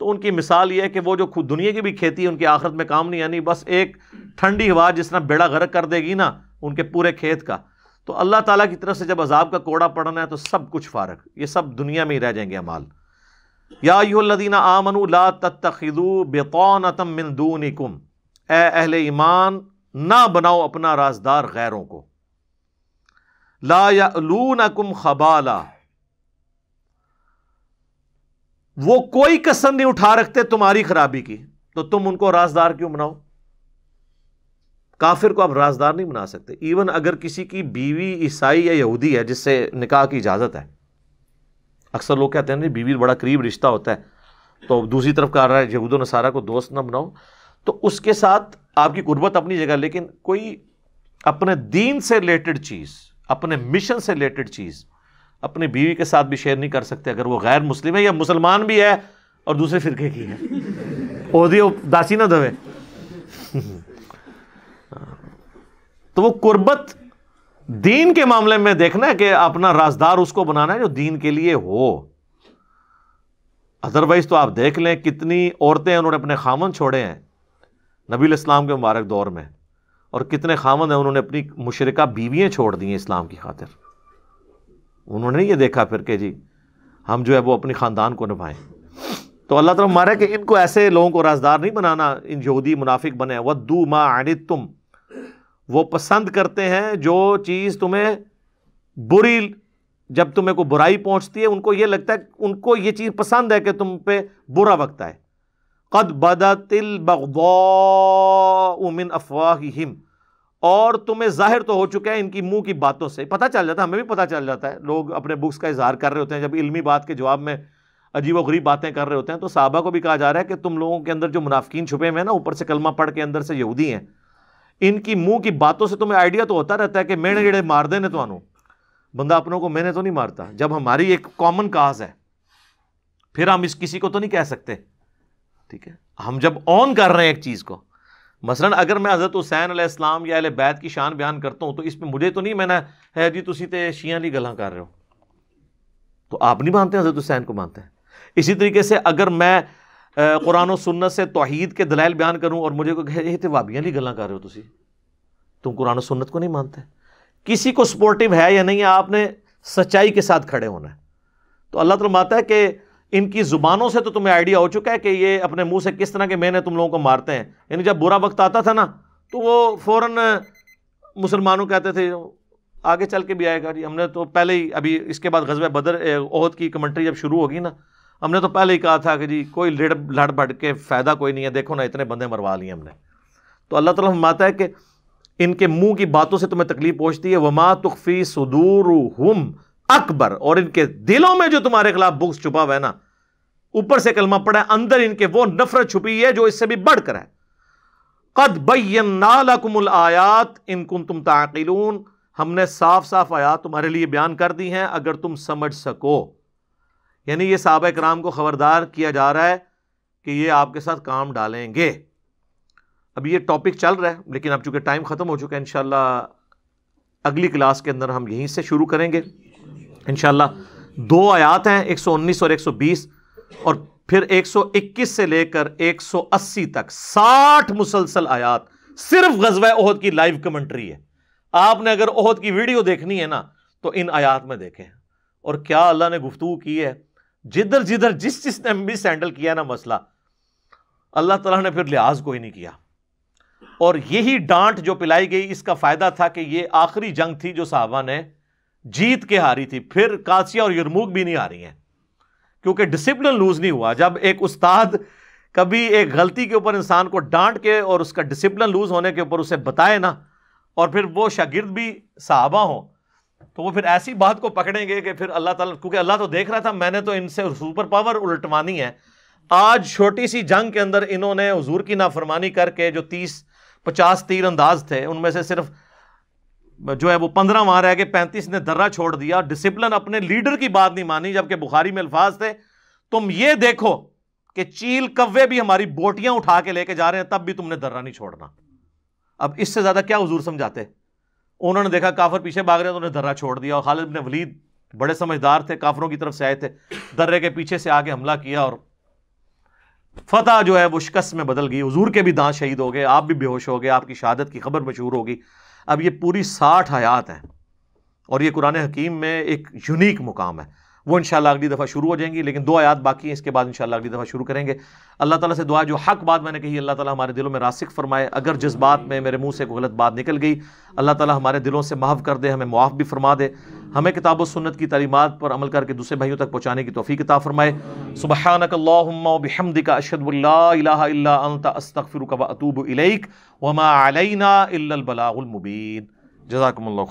तो उनकी मिसाल यह है कि वो जो खुद दुनिया की भी खेती है उनकी आखरत में काम नहीं यानी बस एक ठंडी हवा जिस तरह बेड़ा गर्क कर देगी ना उनके पूरे खेत का तो अल्लाह ताला की तरफ से जब अजाब का कोड़ा पड़ना है तो सब कुछ फारक ये सब दुनिया में ही रह जाएंगे अमाल या युल्लदीना आमनु ला तखिदू बेकौनतम मिनदूनिकुम ए अहल ईमान ना बनाओ अपना राजदार गैरों को ला कुम खबाला वो कोई कसम नहीं उठा रखते तुम्हारी खराबी की तो तुम उनको राजदार क्यों बनाओ काफिर को आप राजदार नहीं बना सकते इवन अगर किसी की बीवी ईसाई या यहूदी है जिससे निकाह की इजाज़त है अक्सर लोग कहते हैं ना बीवी तो बड़ा करीब रिश्ता होता है तो दूसरी तरफ कहा रहा है यहूद नसारा को दोस्त ना बनाओ तो उसके साथ आपकी गुर्बत अपनी जगह लेकिन कोई अपने दीन से रिलेटेड चीज़ अपने मिशन से रिलेटेड चीज़ अपनी बीवी के साथ भी शेयर नहीं कर सकते अगर वो गैर मुस्लिम है या मुसलमान भी है और दूसरे फिरके की है ओदियो दासी ना दवे तो वो कुर्बत दीन के मामले में देखना है कि अपना राजदार उसको बनाना है जो दीन के लिए हो अदरवाइज तो आप देख लें कितनी औरतें उन्होंने अपने खामन छोड़े हैं नबी इस्लाम के मुबारक दौर में और कितने खामन हैं उन्होंने अपनी मुशरका बीवियाँ छोड़ दी हैं इस्लाम की खातिर उन्होंने ये देखा फिर के जी हम जो है वो अपने ख़ानदान को निभाएं तो अल्लाह तला मारा कि इनको ऐसे लोगों को राजदार नहीं बनाना इन यहूदी मुनाफिक बने वद्दू मा आनित तुम वो पसंद करते हैं जो चीज़ तुम्हें बुरी जब तुम्हें को बुराई पहुंचती है उनको ये लगता है उनको ये चीज़ पसंद है कि तुम पे बुरा वक्त आए कद बदतिल बगमिन अफवाह और तुम्हें जाहिर तो हो चुका है इनकी मुंह की बातों से पता चल जाता है हमें भी पता चल जाता है लोग अपने बुक्स का इजहार कर रहे होते हैं जब इल्मी बात के जवाब में अजीब गरीब बातें कर रहे होते हैं तो साहबा को भी कहा जा रहा है कि तुम लोगों के अंदर जो मुनाफिन छुपे हुए हैं ना ऊपर से कलमा पढ़ के अंदर से यहूदी हैं ਇਨਕੀ ਮੂੰਹ ਕੀ ਬਾਤੋਂ ਸੇ ਤੁਮੇ ਆਈਡੀਆ तो होता रहता है कि मैंने ਜਿਹੜੇ ਮਾਰਦੇ ਨੇ ਤੁਹਾਨੂੰ बंदा अपनों को मैंने तो नहीं मारता जब हमारी एक कॉमन काज है फिर हम इस किसी को तो नहीं कह सकते ठीक है हम जब ऑन कर रहे हैं एक चीज़ को मसलन अगर मैं हज़रत हुसैन इस्लाम या अल बैत की शान बयान करता हूं तो इसमें मुझे तो नहीं मैंने है जी तुम तो शिया ली गला कर रहे हो तो आप नहीं मानते हज़रत हुसैन को मानते इसी तरीके से अगर मैं कुरान और सुन्नत से तोहहीद के दलाइल बयान करूँ और मुझे को कहे तो वाबियाँ नहीं गला कर रहे हो तुम तुम कुरान और सुन्नत को नहीं मानते किसी को सपोर्टिव है या नहीं है आपने सच्चाई के साथ खड़े होना है तो अल्लाह तला आता है कि इनकी ज़ुबानों से तो तुम्हें आइडिया हो चुका है कि ये अपने मुंह से किस तरह के मैंने तुम लोगों को मारते हैं यानी जब बुरा वक्त आता था ना तो वो फ़ौर मुसलमानों कहते थे आगे चल के भी आएगा जी हमने तो पहले ही अभी इसके बाद गजब बदर ओहद की कमेंट्री जब शुरू होगी ना हमने तो पहले ही कहा था कि जी कोई लड़ लड़ बढ़ के फ़ायदा कोई नहीं है देखो ना इतने बंदे मरवा लिए हमने तो अल्लाह ताला फरमाता है कि इनके मुंह की बातों से तुम्हें तकलीफ पहुंचती है वमा तुखफ़ी सदूर हम अकबर और इनके दिलों में जो तुम्हारे खिलाफ बुक्स छुपा हुआ है ना ऊपर से कलमा पड़ा है अंदर इनके वो नफरत छुपी है जो इससे भी बढ़कर है कद बैनाकुमल आयात इनकुन तुम ताकिलून हमने साफ साफ आयात तुम्हारे लिए बयान कर दी हैं अगर तुम समझ सको यानी ये सहाबा कराम को ख़बरदार किया जा रहा है कि ये आपके साथ काम डालेंगे अब ये टॉपिक चल रहा है लेकिन अब चूँकि टाइम ख़त्म हो चुका है इन अगली क्लास के अंदर हम यहीं से शुरू करेंगे इन दो आयात हैं एक सौ उन्नीस और एक सौ बीस और फिर एक सौ इक्कीस से लेकर एक सौ अस्सी तक साठ मुसलसल आयात सिर्फ गजवा ओहद की लाइव कमेंट्री है आपने अगर ओहद की वीडियो देखनी है ना तो इन आयात में देखें और क्या अल्लाह ने गुफ्तू की है जिधर जिधर जिस जिसने मिस हैंडल किया ना मसला अल्लाह तला ने फिर लिहाज कोई नहीं किया और यही डांट जो पिलाई गई इसका फ़ायदा था कि ये आखिरी जंग थी जो साहबा ने जीत के हारी थी फिर कासिया और यरमूक भी नहीं हारी है क्योंकि डिसिप्लिन लूज़ नहीं हुआ जब एक उस्ताद कभी एक गलती के ऊपर इंसान को डांट के और उसका डिसिप्लिन लूज़ होने के ऊपर उसे बताए ना और फिर वो शागिर्द भी साहबा हों तो वो फिर ऐसी बात को पकड़ेंगे कि फिर अल्लाह ताला क्योंकि अल्लाह तो देख रहा था मैंने तो इनसे सुपर पावर उलटवानी है आज छोटी सी जंग के अंदर इन्होंने हजूर की नाफरमानी करके जो तीस पचास तीर अंदाज थे उनमें से सिर्फ जो है वो पंद्रह वहाँ रह गए पैंतीस ने दर्रा छोड़ दिया डिसिप्लिन अपने लीडर की बात नहीं मानी जबकि बुखारी में अल्फाज थे तुम ये देखो कि चील कव्वे भी हमारी बोटियां उठा के लेके जा रहे हैं तब भी तुमने दर्रा नहीं छोड़ना अब इससे ज़्यादा क्या हजूर समझाते उन्होंने देखा काफर पीछे भाग रहे तो उन्होंने दर्रा छोड़ दिया और खालिद ने वलीद बड़े समझदार थे काफरों की तरफ से आए थे दर्रे के पीछे से आके हमला किया और फतह जो है वो शिकस्त में बदल गई हजूर के भी दांत शहीद हो गए आप भी बेहोश हो गए आपकी शहादत की खबर मशहूर होगी अब ये पूरी साठ हयात हैं और ये कुरान हकीम में एक यूनिक मुकाम है वो इंशाल्लाह अगली दफ़ा शुरू हो जाएंगी लेकिन दो आयात बाकी हैं इसके बाद इंशाल्लाह अगली दफ़ा शुरू करेंगे अल्लाह ताला से दुआ जो हक बात मैंने कही अल्लाह ताला हमारे दिलों में रासिक फरमाए अगर जिस बात में मेरे मुंह से कोई गलत बात निकल गई अल्लाह ताला हमारे दिलों से माफ़ कर दे हमें मुआफ़ भी फरमा दे हमें किताब सुनत की तलीमत पर अमल करके दूसरे भाइयों तक पहुँचाने की तोफ़ी किताब फरमाए सुबह का अशदुल्लास्तफ़िर इलैक वमा अलैना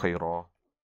खैर